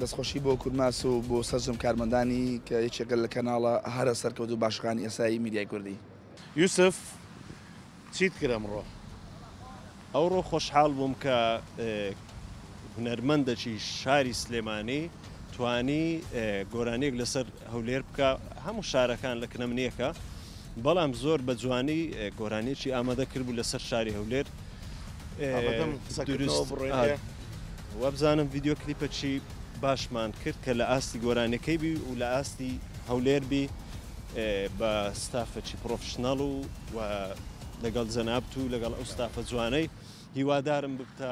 دەستخۆشی بۆ کورماس و بۆ سەرجم کارمەندانی کە یەکێکە لە کەناڵە هەرە سەرکەوت و باشخان ئێسایی میدیای کوردی. یوسف چیت کرد ئەمڕۆ. ئەو ڕۆ خۆشحاڵ بووم کە هوەرمەندەکی شاری سلێمانی توانی گۆرانێک لەسەر هەولێر بکە هەموو شارەکان لە کنەمنیەکە بەڵام زۆر بە جوانی گۆرانێکی ئامادە کردبوو لەسەر شاری هەولێر وەبزانم ویددیو کلیپەچی باشمان کرد کە لە ئاستی گۆرانەکەی بی و لە ئاستی هەولێر بی بە ستافەکی پرۆفشنەڵ و لەگەڵ زەنابت و لەگەڵ ئەو ستافە جوانەی هیوادارم بتە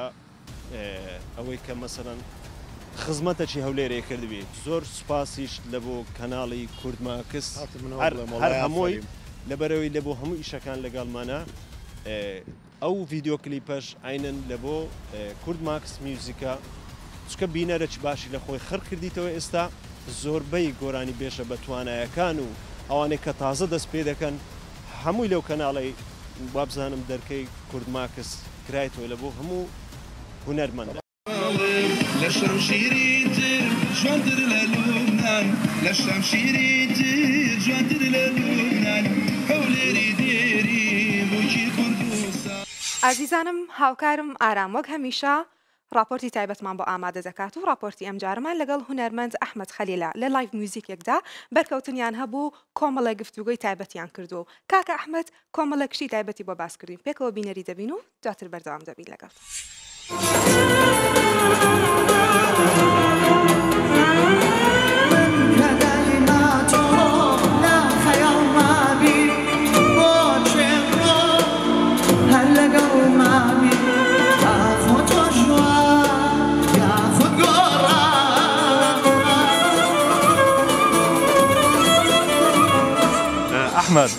ئەوەی کە مەسەرەن خزمەتەکی هەولێرێ کردبی زۆر سوپاسیش لە بۆ کەناڵی کوردماکەس هەر هەمۆی لەبەرەوەی لە بۆ هەموو ئیشەکان لەگەڵمانە ئەو ڤیددیۆکلیپەش ئاینەن لە بۆ کورد ماکس میوزیکە چکە بینەرە چ باشی لە خۆی خڕ کردیتەوە ئێستا زۆربەی گۆرانی بێشە بە توانایەکان و ئەوانێک کە تازە دەست پێ دەکەن هەمووی لەو کەناڵی وابزانم دەرکەی کورد ماکس کرایەوە لە بۆ هەموو هوەرمەندە. لە شەمشیریتر جوانتر لە لوبنان لە شەمشیریتر جوانتر لە لوبنانی ئازیزانم هاوکارم ئارام وەک هەمیشە راپۆرتی تایبەتمان بۆ ئامادە دەکات و راپۆرتی ئەم جارمان لەگەڵ هوەرمەند ئەحمد خەلیلا لە لایف موزیکێکدا بەرکەوتنیان هەبوو کۆمەڵە گفتوگوی تایبەتیان کردو و کاکە ئەحمد کۆمەڵە کشی تایبەتی بۆ باسکردین پێکەوە بینەری دەبین و دواتر بەردەوام دەبین لەگەڵ.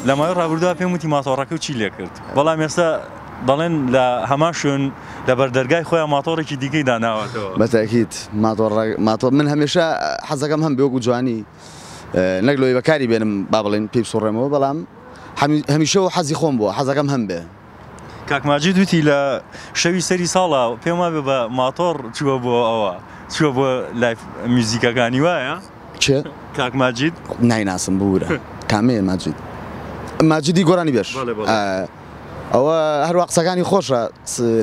لەمای ڕابردا پێم وتی ماتۆڕەکە و چی لێ کرد بەڵام ئێستا دەڵێن لە هەما شوێن لە بەردەرگای خۆیان ماتۆڕێکی دیکەی داناوەتەوە بەتەکییت ماتۆر من هەمێشا حەزەکەم هەم بێوەکو جوانی نەک لۆی بەکاری بێنم با بڵێن پێی سوڕێمەوە بەڵام هەمیشە و حەزی خۆم بووە حەزەکەم هەم بێ کاکماجی دوتی لە شەوی سەری ساڵە پێما بێ بە ماتۆڕ چوە بۆ ئەوە چوە بۆ لایف میوزیکەکانی وایە؟ چێ؟ کاکماجید نایناسم بورە کامێ ماجید ماجدی گۆرانی بێش ئەوە هەروە قسەکانی خۆشە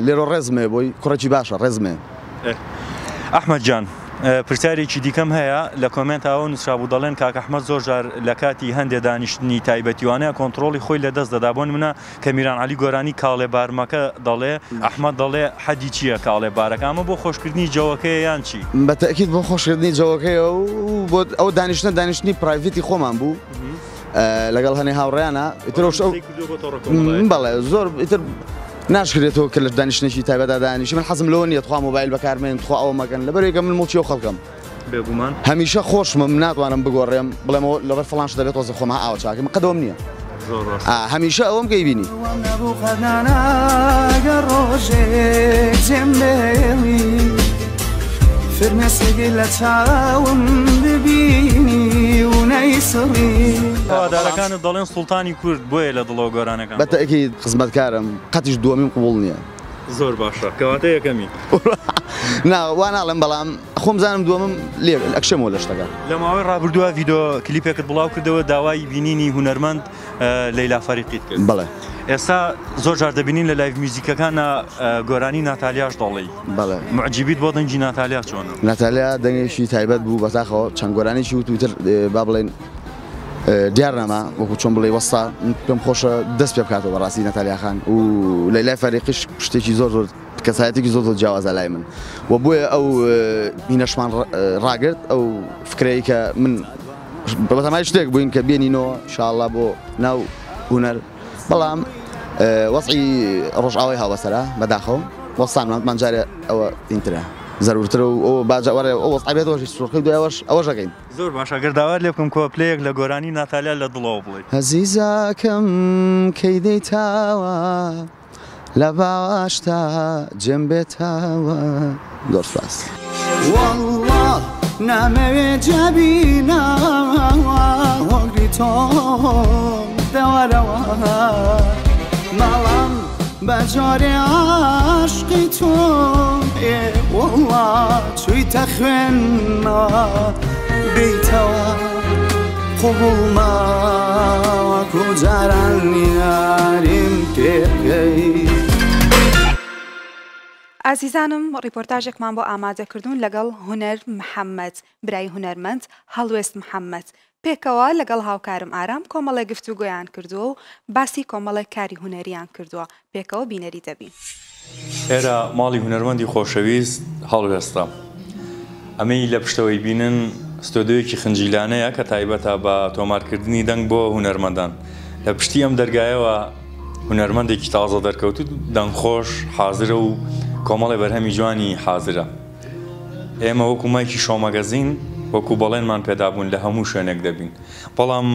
لێرۆ ڕێزمێ بۆی کوڕێکی باشە ڕێزمێ ئەحمەجان پرسیارێکی دیکەم هەیە لە کۆمنتەوە نووسرابوو دەڵێن کاکەحمە زۆر ژار لە کاتی هەندێک دانیشتنی تایبەتیوانەیە کۆنتترۆلی خۆی لە دەست دەدابوون منە کە میران علی گۆرانی کاڵێ بارمەکە دەڵێ ئەحمە دەڵێ حەدی چییە کاڵێ بارەکەمە بۆ خۆشکردنی جەوەکەی یان چی بەتەکیت بۆ خۆشکردنی جەوەکەی و بۆ ئەو دانیشتە دانیشتنی پرایڤیتی خۆمان بوو لەگەڵ هەنێ هاوڕیانە بەڵێ زۆر ئیتر ناشکرێتەوە کە لە دانیشتێکی تایبەدا دانیش من حەزم لەوە نیە خوا مۆبایل بەکارمێن خوا ئەوە مەگەن لە بەرێگە من موچی و خەڵکەم بێگومان هەمیشە خۆشمم ناتوانم بگۆڕێم بڵێمەوە لەبەر فلانش دەبێت وەزە خۆمە ئاوە چاکەم قەدەم نییە هەمیشە ئەوم گەی بینی ڕۆژێ جێم بێڵی فرمە سێگەی لە چاوم ببینی وونەی سڕیوادارەکانت دەڵێن سوڵتانی کورد بۆیە لە دڵۆ گۆرانەکان بە تەکی خزمەتکارم قەتیش دووەمیم قوڵ نییە زۆر باشە کەواتە یەکەمی ناوانناڵم بەڵام خۆم زانم دووەمم لێ ئەکشەمەوە لە شتەکە لە ماوەی ڕابردووە ڤیددیو کلیپێکت بڵاو کردەوە داوای بینینی هوەرمەند لەیلا فەریقیت کرد بڵێ ئێستا زۆر جار دەبینین لە لایف میوزیکەکانە گۆرانی ناتالیاش دەڵی معجیبیت بۆ دەنگی ناتالیا چۆن ناتالیا دەنگێکی تایبەت بوو بەتاخەوە چەند گۆرانیشی و تویتر با بڵێن دیار نەما وەکو چۆن بڵێ وەستا پێم خۆشە دەست پێ بکاتەوە بەڕاستی نەتالیاخان و لە لای فەرێقیش شتێکی زۆر زۆر کەسایەتێکی زۆر زۆر جیاوازە لای من وە بۆیە ئەو مینەشمان ڕاگرت ئەو فکرەیە کە من بەتەمای شتێک بووین کە بێنینەوە شاءڵە بۆ ناو هوەر بەڵام وەسعی ڕۆژاوی هاوەسەرە بەداخەوە وەستانمان جارێ ئەوە ئینترە. زەرورتر و ئەو باجاوەڕێ ئەو ئەبێتەوەش سوورخی دوایەوەش ئەوەشەکەین زۆر باشە گرداوار لێ بکەم کۆپلەیەک لە گۆرانی ناتالیا لە دڵەوە بڵێ هەزیزاکەم کەی دەیتاوە لە باشتا جەم بێتاوە زۆر سپاس نامەوێت جابیناوەگری تۆ دەوەرەوە. مەڵام بە جۆرێ عاشقی تۆ ئێوەڵا چوویتە خوێنەوە بیتەوە قوبڵماوەکو جاران نیاریم پێکەی ئازیزانم ڕیپۆرتاژێکمان بۆ ئامادەکردوون لەگەڵ هوەر محەممەد برای هوەرمەند هەڵوێست محەممەد پێکەوە لەگەڵ هاوکارم ئارام کۆمەڵی گفتو گویان کردووە و باسی کۆمەڵی کاری هوەریان کردووە پێکەوە بینەری دەبین. ئێرە ماڵی هوەرمەندی خۆشەویست هەڵوێستا. ئەمەی لە پشتەوەی بینن ستۆدەیەکی خنجیلانەیە کە تایبەتە بە تۆمارکردنی دەنگ بۆ هوەرمەندان. لە پشتی ئەم دەرگایەوە هوەرمەندێکی تازە دەرکەوتو دەنگخۆش حازرە و کۆمەڵی بەرهەمی جوانی حازرە. ئێمە وەکومایکی شۆمەگەزین وەکو بەڵێنمان پێدابوون لە هەموو شوێنێک دەبین بەڵام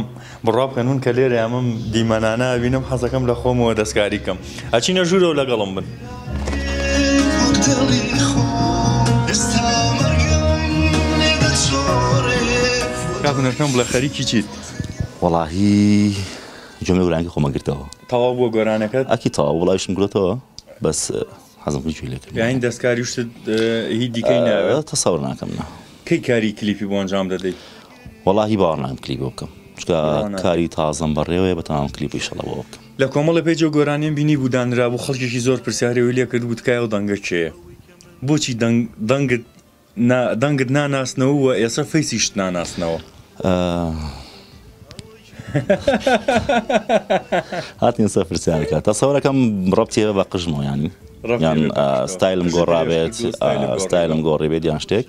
بڕابکەنون کە لێرە ئەمم دیمەنانە بینم حەزەکەم لە خۆمەوە دەستکاریکەم ئەچینە ژوورەوە لەگەڵم بن. کاکنەکەم بڵە خەریکی چیت وەڵاهی جمێ ورانگی خۆمەگرتەوە تەواو بۆ گۆرانەکەت ئەکی تەواو وڵایشم گرێتەوە بەس حەزم بجوی لێت یاین دەستکاری شت هی دیکەی تەساور ناکەم نە کەی کاری کلیپی بۆ ئەنجام دەدەیت وەڵی باوەڕنام کلیپ بکەم چکە کاری تازەم بەڕێوەیە بەتەام کلیپی شەڵەوە بکەم لە کۆمەڵە پێیجە گۆرانیم بینی بودانرا بوو خەڵکیی زۆر پرسیارەوە لێ کرد بوتکای و دەنگە چێە بۆچی دەنگت ناناسنەوە و ئێستا فەیسیشت ناناسنەوە هاتین سە پرسیارەکە تا سەورەکەم ڕەتیە بە قژمۆیانی ستایلم گۆڕابێت ستایلم گۆڕێبێت یان شتێک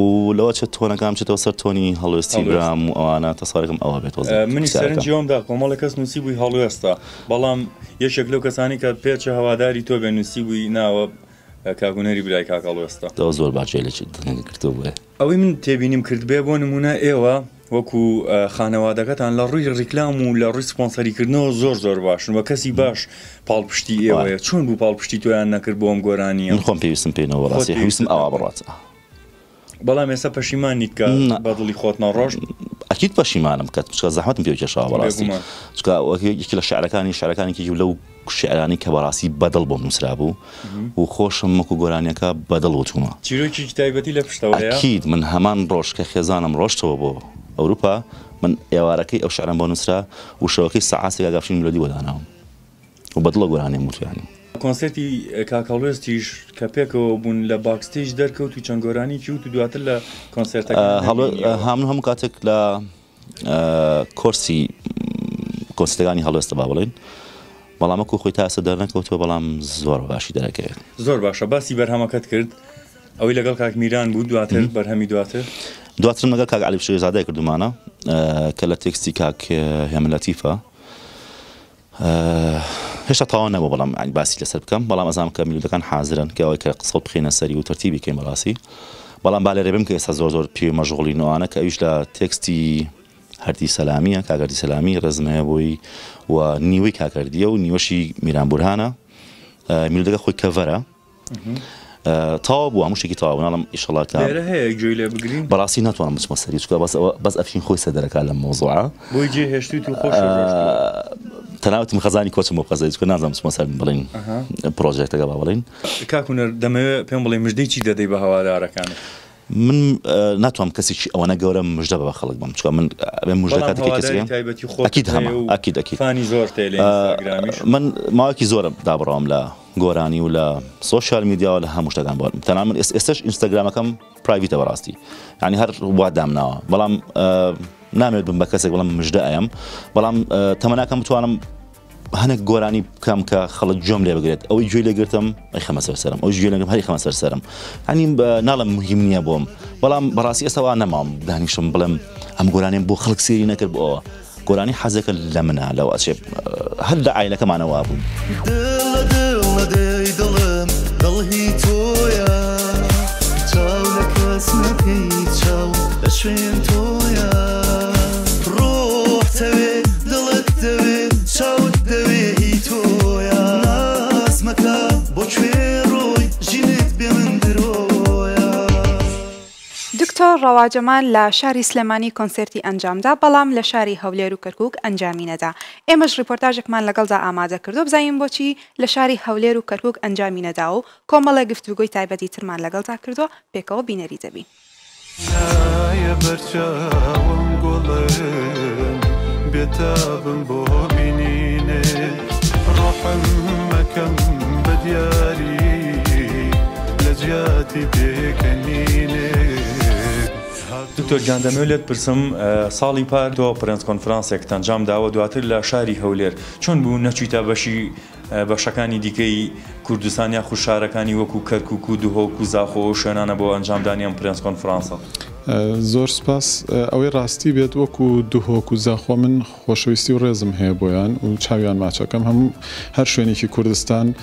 و لەوە چ تۆنەکان چێتەوە سەر تۆنی هەڵوێستی برام و ئەوانە تەسارێکم ئەوە بێتەوە منی سەرنجیۆمدا کۆمەڵە کەس نووسی بووی هەڵوێستا بەڵام یەشێک لەو کەسانی کە پێچە هەواداری تۆ بێ نووسی بووی ناوە کاگونەری برای کاکەڵوێستا دەوە زۆر باچێ لە کردو بێ ئەوی من تێبینیم کرد بێ بۆ نمونە ئێوە وەکو خانەوادەکەتان لە ڕووی ڕیکلام و لە ڕووی سپۆنسەریکردنەوە زۆر زۆر باشن وە کەسی باش پاڵپشتی ئێوەیە چۆن بوو پاڵپشتی تۆیان نەکرد بۆم گۆرانی خۆم پێویستم پێینەوە ڕاستی پێویستم ئاوا بڕاتە. بەڵام ئێستا پەشیمانیت کە بەدڵی خۆتنا ڕۆژ ئەکییت پەشیمانم کە چکە زەحمەتم پێ کێشا بەڕاستی چکە یکی لە شعرەکانی شارەکانێکی لەو شعرانی کە بەڕاستی بەدڵ بۆم نووسرا بوو و خۆشم مکو گۆرانیەکە بەدڵ وتومە چیرۆکی تایبەتی لە پشتەوەکیید من هەمان ڕۆژ کە خێزانم ڕۆشتەوە بۆ ئەوروپا من ئێوارەکەی ئەو شعران بۆ نووسرا و شەوەکەی سەعاسی گاگەفشین ملودی وەداناوم و بەدڵە گۆرانیم وتویانیم کۆنسرتی کاکەڵێستیش کە پێکەوە بوون لە باکستیش دەرکەوت و چەنگۆرانی کی و دواتر لە کۆنسرت هامن هەموو کاتێک لە کۆرسی کۆستەکانی هەڵێستە با بڵێن. بەڵامەکو خۆی تاسە دەرنەکەوتەوە بەڵام زۆر باشی دەرەکەوێت زۆر باشە باسی بەرهەمەکەت کرد ئەوەی لەگەڵ کاک میران بوو دواتر بەرهەمی دواتر دواتر مەگە کاک علیب شێزادای کردومانە کە لە تێکستی کاک هێمەلەتیفە هێشتا تاوان نەبوو بەڵام ئەنی باسی لەسەر بکەم از ئەزانام کە دکان حاضرن که کەەوەی که قصد بخینە نسری و ترتیبی که مراسی تەرتی بکەین بەڕاستی بەڵام بالێ زور کە ئێستا زۆر زۆر پێ ایش ل تکستی هر دی سلامیه که اگر دی سلامی رزمه بۆی و نیوی که نیوەی کاکردیە و نیوەشی میرانبورهانە میلودەکە خۆی کەڤەرە تاوا بوو هەمووشتێکی تاوانناڵم ئیشڵات بەڕاستی ناتوانم بچمە سەری چکە بس بەس ئەفین خۆی سەدەرەکە لە موضوعه بوی جی هشتی تو خوش تەناوتتم خزانی کۆچم بۆ قەزای کو نازانم سمە سەر بڵین پرۆژێکەکە با بڵین کاکوونەر دەمەوێت پێم بڵێ مژدەی چی دەدەی بە هەوادارەکان. من ناتوانم کەسێکی ئەوەنە گەورە مژدە بە خەڵک بم چکە من من ماوەکی زۆرم دابڕام لە گۆرانی و لە سۆشال میدیاوە لە هەموو شتەکان بم تەنا من ئێستش ئینستاگرامەکەم پرایڤیتە بەڕاستی ینی هەر وادامناوە بەڵام نامێت بم بە کەسێک بەڵام مژدەم بەڵام تەمەناکەم بتوانم هەنێک گۆرانی بکەم کە خەڵک جۆم لێ بگرێت ئەوی گوێ لەگرتم ئەی خەمە سەرسەرم ئەو گوێ لەگەم هەری خەمە سەرسەرم هەنی ناڵم مهم نییە بۆم بەڵام بەڕاستی ئێستاوا نەمام دانیشم بڵم ئەم گۆرانیم بۆ خەڵک سێری نەکرد بۆەوە گۆرانی حەزەکە لە منە لەو ئەچێ هەر لە ئایلەکەمانەوە بوو. دڵم دڵهی تۆیە چاو لە کەس نەکەی چاو لە شوێن تۆ پێشتر ڕەواجەمان لە شاری سلێمانی کۆنسرتی ئەنجامدا بەڵام لە شاری هەولێر و کەرکک ئەنجامینەدا ئێمەش ریپۆرتاژێکمان لەگەڵدا ئامادە کردو بزانین بۆچی لە شاری هەولێر و کەرکک ئەنجامینەدا و کۆمەڵە گفتوگوی تایبەتی ترمان لەگەڵدا کردو پێکەوە بینەری دەبین بەرچوم گوڵم بێتابم بۆ بینینێ ڕۆحم مەکەم بە دیاری لە جیاتی پێکەنینێ دکتۆر جاندەمە لێت پرسم ساڵی پار تۆ پرنس کۆنفرانسێک تەنجام داوە دواتر لە شاری هەولێر چۆن بوو نەچیتە بەشی بەشەکانی دیکەی کوردستان یا خوشارەکانی وەکو کەرکک و دوهۆک و زاخۆ و شوێنانە بۆ ئەنجامدانیان پرنس کۆنفرانسە. زۆر سپاس ئەوەی ڕاستی بێت وەکو دوهۆک و زاخۆ من خۆشەویستی و ڕێزم هەیە بۆیان و چاویان ماچەکەم هەموو هەر شوێنێکی کوردستان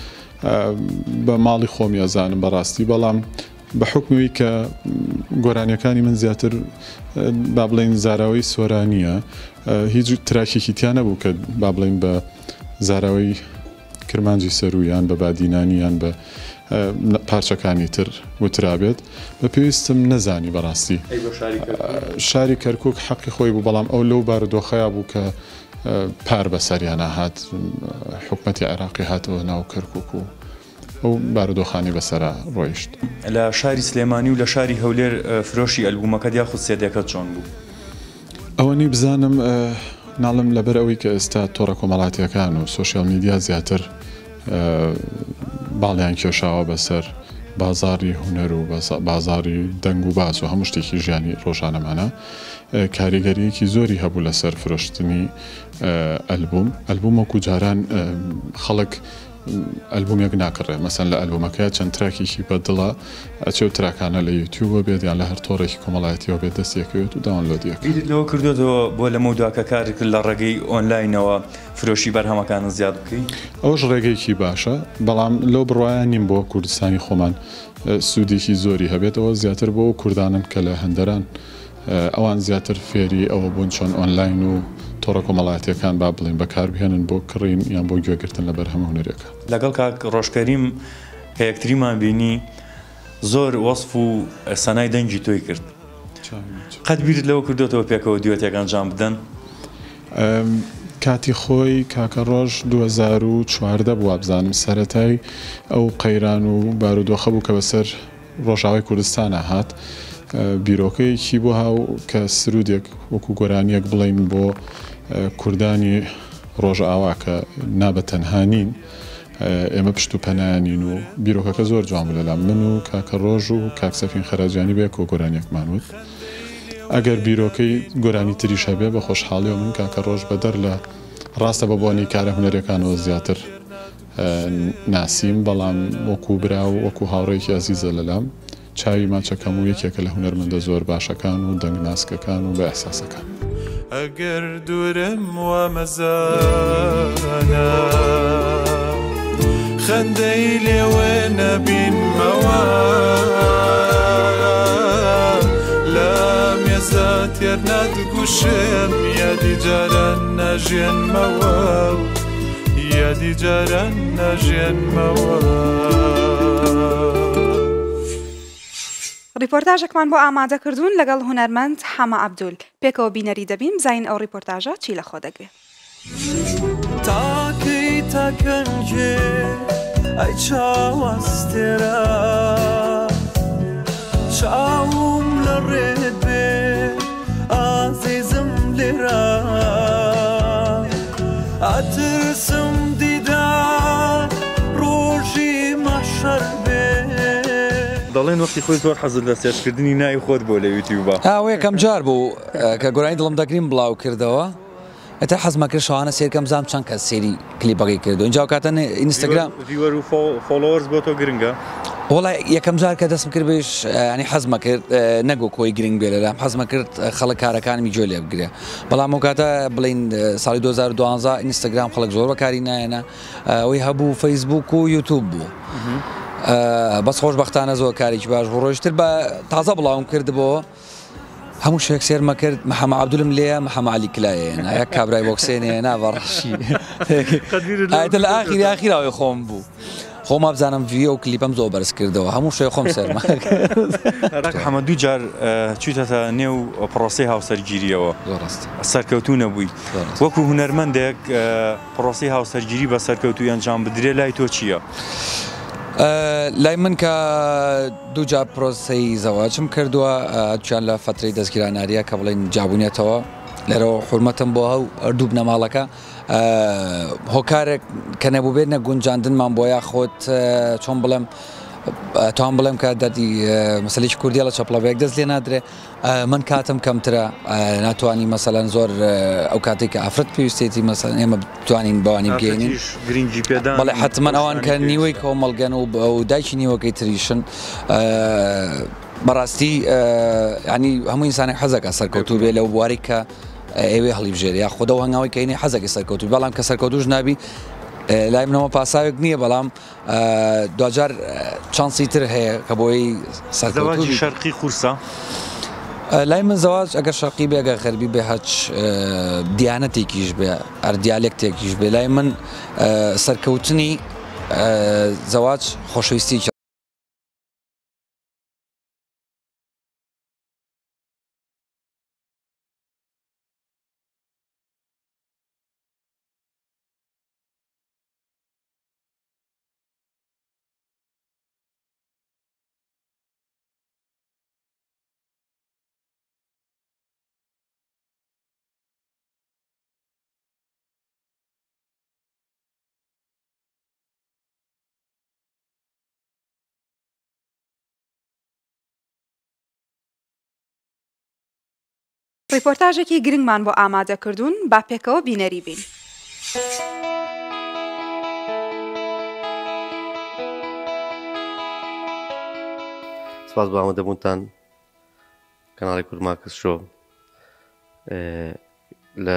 بە ماڵی خۆمیازانم بەڕاستی بەڵام بە حکمەوەی کە گۆرانیەکانی من زیاتر با بڵین زاراوی سۆرانیە هیچ تراکێکی تیا نەبوو کە با بڵین بە زاراوی کرمانجی سەرویان بە بادینانیان بە پارچەکانی تر وترابێت بە پێویستم نەزانی بەڕاستی شاری کەرکک حەقی خۆی بوو بەڵام ئەو لەو بارودۆخەیە بوو کە پار بەسەریانە هات حکومەتی عراقی هاتەوە ناو کەرکک و ئەو بارودۆخانی بەسرە ڕۆیشت لە شاری سلێمانی و لە شاری هەولێر فرۆشی ئەلبومەکە یاخود سێدەکە چۆن بوو ئەوەنی بزانم ناڵم لەبەر ئەوەی کە ئێستا تۆڕە کۆمەڵاتیەکان و سوۆسیال میدیا زیاتر باڵیان کێشاوە بەسەر بازاری هوەر و بازاری دەنگ و باز و هەموو شتێکی ژیانی ڕۆژانەمانە کاریگەریەکی زۆری هەبوو لەسەر فرۆشتنی ئەلبوم ئەلبومەکو جاران خەڵک ئەلبومێک ناکڕێ مەسن لە ئەلبومەکەی چەند تراکیشی بەدڵە ئەچێ و تراکانە لە یوتیوبە بێت یان لە هەر تۆڕێکی کۆمەڵایەتیەوە بێت دەستێکوێت و داونلۆدیەکەەوە کردوێتەوە بۆ لە موداکە کاری کرد لە ڕێگەی ئۆنلاینەوە فرۆشی بەرهەمەکانە زیاد بکەیت ئەوەش ڕێگەیکی باشە بەڵام لەو بڕایان نیم بۆ کوردستانی خۆمان سوودێکی زۆری هەبێتەوە زیاتر بۆ کوردانن کە لە هەندەران ئەوان زیاتر فێری ئەوە بوون چۆن ئۆنلاین و تۆڕە کۆمەڵایەتەکان با بڵین بەکاربیێنن بۆ کڕین یان بۆ گوێگرتن لە بەرهەمە هوەرەکە لەگەڵ کاک ڕۆژکەریم کە یەکتریمان بینی زۆر وەصف و سەنای دەنجی تۆی کرد قەت بیرت لەوە کردوەوە پێکەوە دوێتێکان جام بدەن کاتی خۆی کاکە ڕۆژ 2014 بوو بزانم سەتای ئەو قەیران و بارودۆخە بوو کە بەسەر ڕۆژاوی کوردستانە هات بیرۆکەیەکی بۆ هاو کە سرودێک وەکو گۆرانیەک بڵین بۆ کوردانی ڕۆژ ئاواکە نابە تەنهانین ئێمە پشت و پەنانین و بیرۆکەکە زۆر جوان لەلا من و کاکە ڕۆژ و کاکسەفین خەراجانی بێ کۆ گۆرانێکمانوت ئەگەر بیرۆکەی گۆرانی تریشە بێ بە خۆشحاڵی و من کاکە ڕۆژ بەدەر لە ڕاستە بە بۆنی کارە هوەرەکانەوە زیاتر ناسیم بەڵام وەکو برا و وەکو هاوڕێکی ئازیزە لەلام چاوی ماچەکەم و یەکێکە لە هوەرمەندە زۆر باشەکان و دەنگناسکەکان و بە ئەساسەکان. ئەگەر دوورم وەمەزانە خەندەی لێوێ نەبینمەوە لە مێزە تێر ناتگوشم یادی جاران نەژێنمەوە یادی جاران نەژێنمەوە. ریپۆرتاژێکمان بۆ ئامادە کردوون لەگەڵ هوەرمەند حەمە عبدول پێکەوە بینەری دەبین زین ئەو ریپۆرتاژە چی لە خۆ دەگوێت تاکەی تاکەنجێ ئەی چاوەستێرە چاوم لە ڕێت بێ ئازیزم لێرە ئەترسم دەڵێن وەختی خۆی زۆر حەزت لە سێشکردنی ناوی خۆت بۆ لە یوتیوبە ئاوەیە کەم جار بوو کە گۆرانی دڵم دەگرین بڵاو کردەوە. ئەتا حەزمەکرد شوانە سێرکەم زام چەند کە سێری کلیبەکەی کردو اینجا کاتەن ئینستاگرام فۆلۆرز بۆ تۆ گرنگە وڵای یەکەم جار کە دەستم کرد بێش ینی حەزمە کرد نەگو کۆی گرنگ بێ لەلام حەزمە کرد خەڵک کارەکانمی جۆ لێ بگرێ بەڵام و کاتە بڵین ساڵی 2012 ئینستاگرام خەڵک زۆر بەکاری نایەنە ئەوی هەبوو فەیسبوک و یوتوب بوو. بەس خۆش بەختانە زۆر کاریی باش بۆ ڕۆیشتر بە تازە بڵاوم کردبەوە هەموو شێک سێرمە کرد مەحەمە عبدولم لێە مەحەمەعالی کلایەن ئایا کابرای بۆکسێنێ ناوەڕشی لە ئاخیر یاخیراوی خۆم بوو. خۆم بزانم ویە و کلیپم زۆ بەرز کردەوە هەموو شێ خۆم سەرما حەمە دوو جار چیتەتە نێو پرۆسی هاوسەرگیریەوە سەرکەوتو نەبووی وەکو هوەرمەندێک پرۆسی هاوسەرگیری بە سەرکەوتو ئەنجام بدرێ لای تۆ چییە؟ لای من کە دووجا پرۆسی زەواچم کردووە چیان لە فترەی دەستگیراناریە کە بڵین جابوونێتەوە لەرەوە حرمەتم بۆ هەو ئەردوو بنەماڵەکە هۆکارێک کە نەبوو بێت نە گونجاندنمان بۆ یا خۆت چۆن بڵێم تۆم بڵێم کە دەدی مەسلیش کوردی لە چەپڵەوەیەک دەست لێ نادرێ من کاتم کەمترە ناتوانانی مەسەلەن زۆر ئەو کاتێک کە ئافرەت پێویستێتی مەسەن ئێمە توانین بەوانی بگەینین گرنگجی پێدا بەڵێ حتممە ئەوان کە نیوەی کۆمەلگەن و بە دایکی نیوەکەی تریشن بەڕاستی ینی هەموو ئینسانێک حەزەکە سەرکەوتو بێ لەو بواری کە ئێوێ هەڵیبژێری یا خودەوە هەنگاوی کەینی حەزەکی سەرکەوتو بەڵام کە سەرکەوتوش نبی لای منەوە پاساوێک نییە بەڵام دوجار چانسی تر هەیە کە بۆی سەرواجی شەرقی قورسا. لای من زەواج ئەگەر شەقی بێگە خەربی بێ هەچ دیانەتێکیش بێ ئەردیالێکتێکیش بێ لای من سەرکەوتنی زەواج خۆشەویستی ڕیپۆرتاژێکی گرنگمان بۆ ئامادەکردوون با پێکەوە بینەری بین. سپاس بە ئامادەبوونتان کەناڵی کورماکەس شۆ لە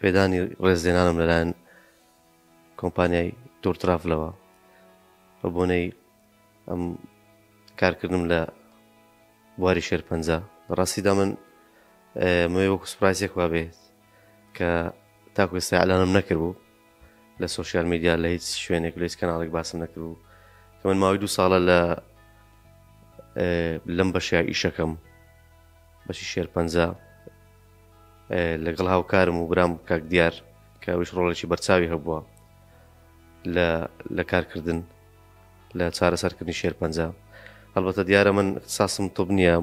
پێدانی ڕێزدێنانم لەلایەن کۆمپانیای دوورترافلەوە بە بۆنەی ئەم کارکردم لە بواری شێر پ ڕاستیدا من مێ وەکو سپراسێک وا بێت کە تاکو ئێستا ئالانم نەکردبوو لە سوۆسیال میدیا لە هیچ شوێنێک لە هیچ کەناڵێک باسم نەکردبوو کە من ماوەی دو ساڵە لە لەم بەشیا ئیشەکەم بەشی شێر پ لەگەڵ هاوکارم و برام کاک دیار کە وش ڕۆڵێکی بەرچاوی هەبووە لە کارکردن لە چارەسەرکردنی شێر پ هەڵبەتە دیارە من ساسم تۆب نییە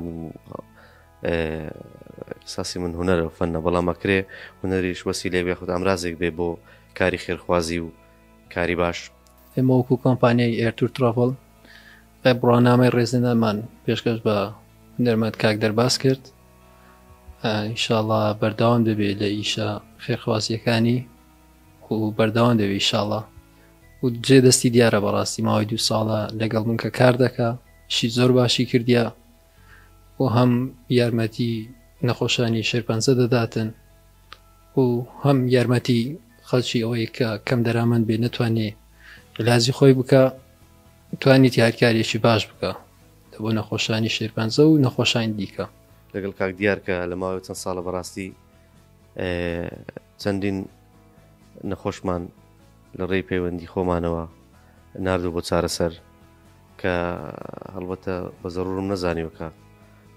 ساسی من هوەرە فەنە بەڵامەکرێ هوەریش وەسی لێبێ خودت ئەمرازێک بێ بۆ کاری خێرخوازی و کاری باش ئێمە وەکو کۆمپانیای ئێرتور ترۆپڵ بڕۆنامەی ڕێزنەمان پێشکەش بە نەرمەت کاک دەرباس کرد ئینشاءله بەرداوام دەبێت لە ئیشە خێرخوازیەکانی و بەرداوام دەوێت ئینشاءله و جێ دەستی دیارە بەڕاستی ماوەی دو ساڵە لەگەڵ منکە کار دەکا شی زۆر باشی کردیا بۆ هەم یارمەتی نەخۆشانی شێرپەنجە دەداتن و هەم یارمەتی خەڵکی ئەوەی کە کەم دەرامەند بێ نەتوانێ لازی خۆی بکە توانیت یارکارێکی باش بکە بۆ نەخۆشانی شێرپەنجە و نەخۆشان دیکە لەگەڵ کاک دیارکە لە ماوەی چەند ساڵە بەڕاستی چەندین نەخۆشمان لە ڕێی پەیوەندی خۆمانەوە نردوو بۆ چارەسەر کە هەڵبەتە بە زەرورم نەزانیوە کاک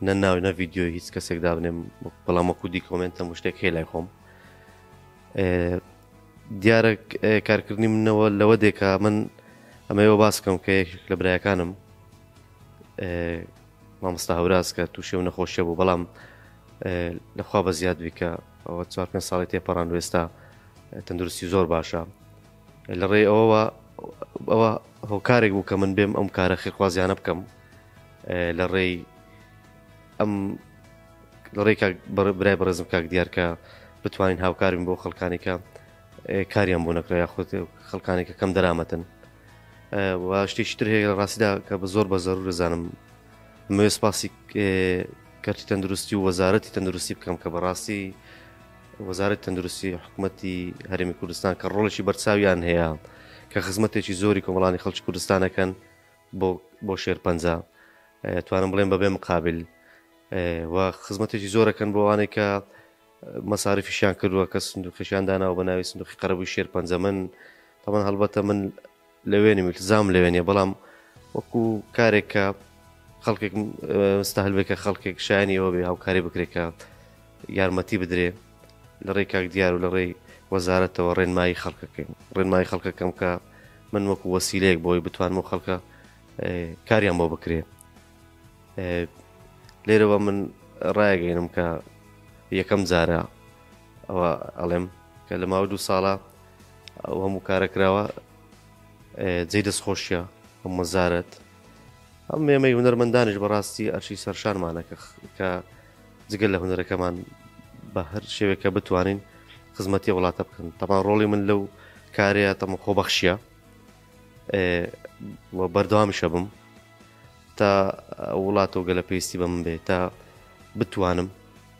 نە ناوی نە یددیۆ هیچ کەسێک دابنێم بەڵامە کودی کۆمنتتە شتێک هێ لای خۆم دیارە کارکردنی منەوە لەوە دێکا من ئەمەوە باسکەم کە یەک لە برایەکانم مامستا هەوراز کە تووشێ و نەخۆشیە بوو بەڵام لەخوا بە زیادوی کە ئەوە چوار پێ ساڵی تێپەڕان وێستا تەندروستی زۆر باشە لە ڕێ ئەوەوە ئەوە هۆکارێک بوو کە من بێم ئەم کارە خێخوازیانە بکەم لە ڕێی ئەم ڕێکا برای بەڕزم کاک دیارکە بتوانین هاوکارم بۆ خەڵکانێکە کاریان بۆ نەکرا یاخود خەڵکانێکە کەم دەرامەتن شتێکتر هەیە ڕاستیدا کە بە زۆر بە زەرور دەزانم مێسپاسی کەتی تەندروستی و وەزارەتی تەندروستی بکەم کە بەڕاستی وەزارەت تەندروستی حکوومەتی هەرمی کوردستان کە ڕۆڵێکی بەرچاویان هەیە کە خزمەتێکی زۆری کۆمەڵانی خەڵکی کوردستانەکەن بۆ شێر پ توانم بڵێن بەبێ مقابل و خزمەتێکی زۆرەکەن بۆوانێک کە مەساریفیشیان کردووە کە سندوقیشیان داناوە بە ناوی سندوقی قەرەبووی شێر پەنجە من تەمەەن هەڵبەتە من لەوێنی میلزام لەوێنێ بەڵام وەکو کارێکە خەڵکێک مستاهلبێکە خەڵکێک شایانیەوە بێ هاوکاری بکرێکە یارمەتی بدرێ لە ڕێ کاک دیار و لە ڕێی وەزارەتەوە ڕێنمایی خەڵکەکەم ڕێنمای خەڵکەکەم کە من وەکو وەسیلەیەک بۆی بتوانم و خەڵکە کاریان بۆ بکرێ لێرەوە من ڕایگەینم کە یەکەم جارە ئەوە ئەڵێم کە لە ماوە دوو ساڵە ئەو هەموو کارەکراوە جێ دەستخۆشیە ئەم مەزارت ئەم ئێمە هوەرمەندانش بەڕاستی ئەرشی سەرشارمانەکە کە جگەل لە هوەرەکەمان بە هەر شێوێکە بتوانین خزمەتی وڵاتە بکەن تەمان ڕۆڵی من لەو کارەیە تەمە خۆبەخشیە بەردەوامیشە بم تا وڵاتەوە گەلە پێویستی بە من بێت تا بتوانم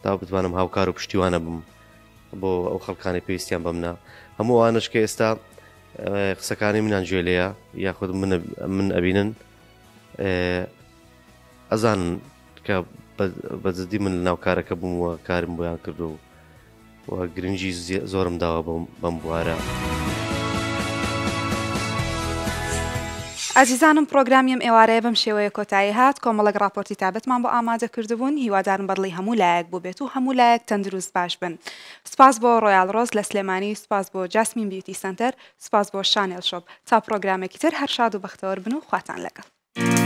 تا بتوانم هاوکار و پشتیوانە بم بۆ ئەو خەڵکانی پێویستیان بەمنا هەموو ئاانشکە ئێستا قسەکانی منان گوێلەیە یاخود من ئەبینن ئەزان کە بەزدی من ناوکارەکە بوومەوە کارم بۆیان کردو و گرنگی زۆرم داوە بەم بوارە. ئازیزانم پرۆگرامیم ئێوارەیە بەم شێوەیە کۆتایی هات کۆمەڵک راپۆرتی تابەتمان بۆ ئامادە کردبوون هیوادارم بەدڵی هەموو لایەک بوو بێت و هەموو لایەک تەندروست باش بن سپاس بۆ ڕۆیال ڕۆز لە سلێمانی سپاس بۆ جاسمین بیوتی سنتەر سپاس بۆ شانێل شۆپ تا پرۆگرامێکی تر هەر شاد و بەختەوە بن و خواتان لەگەڵ.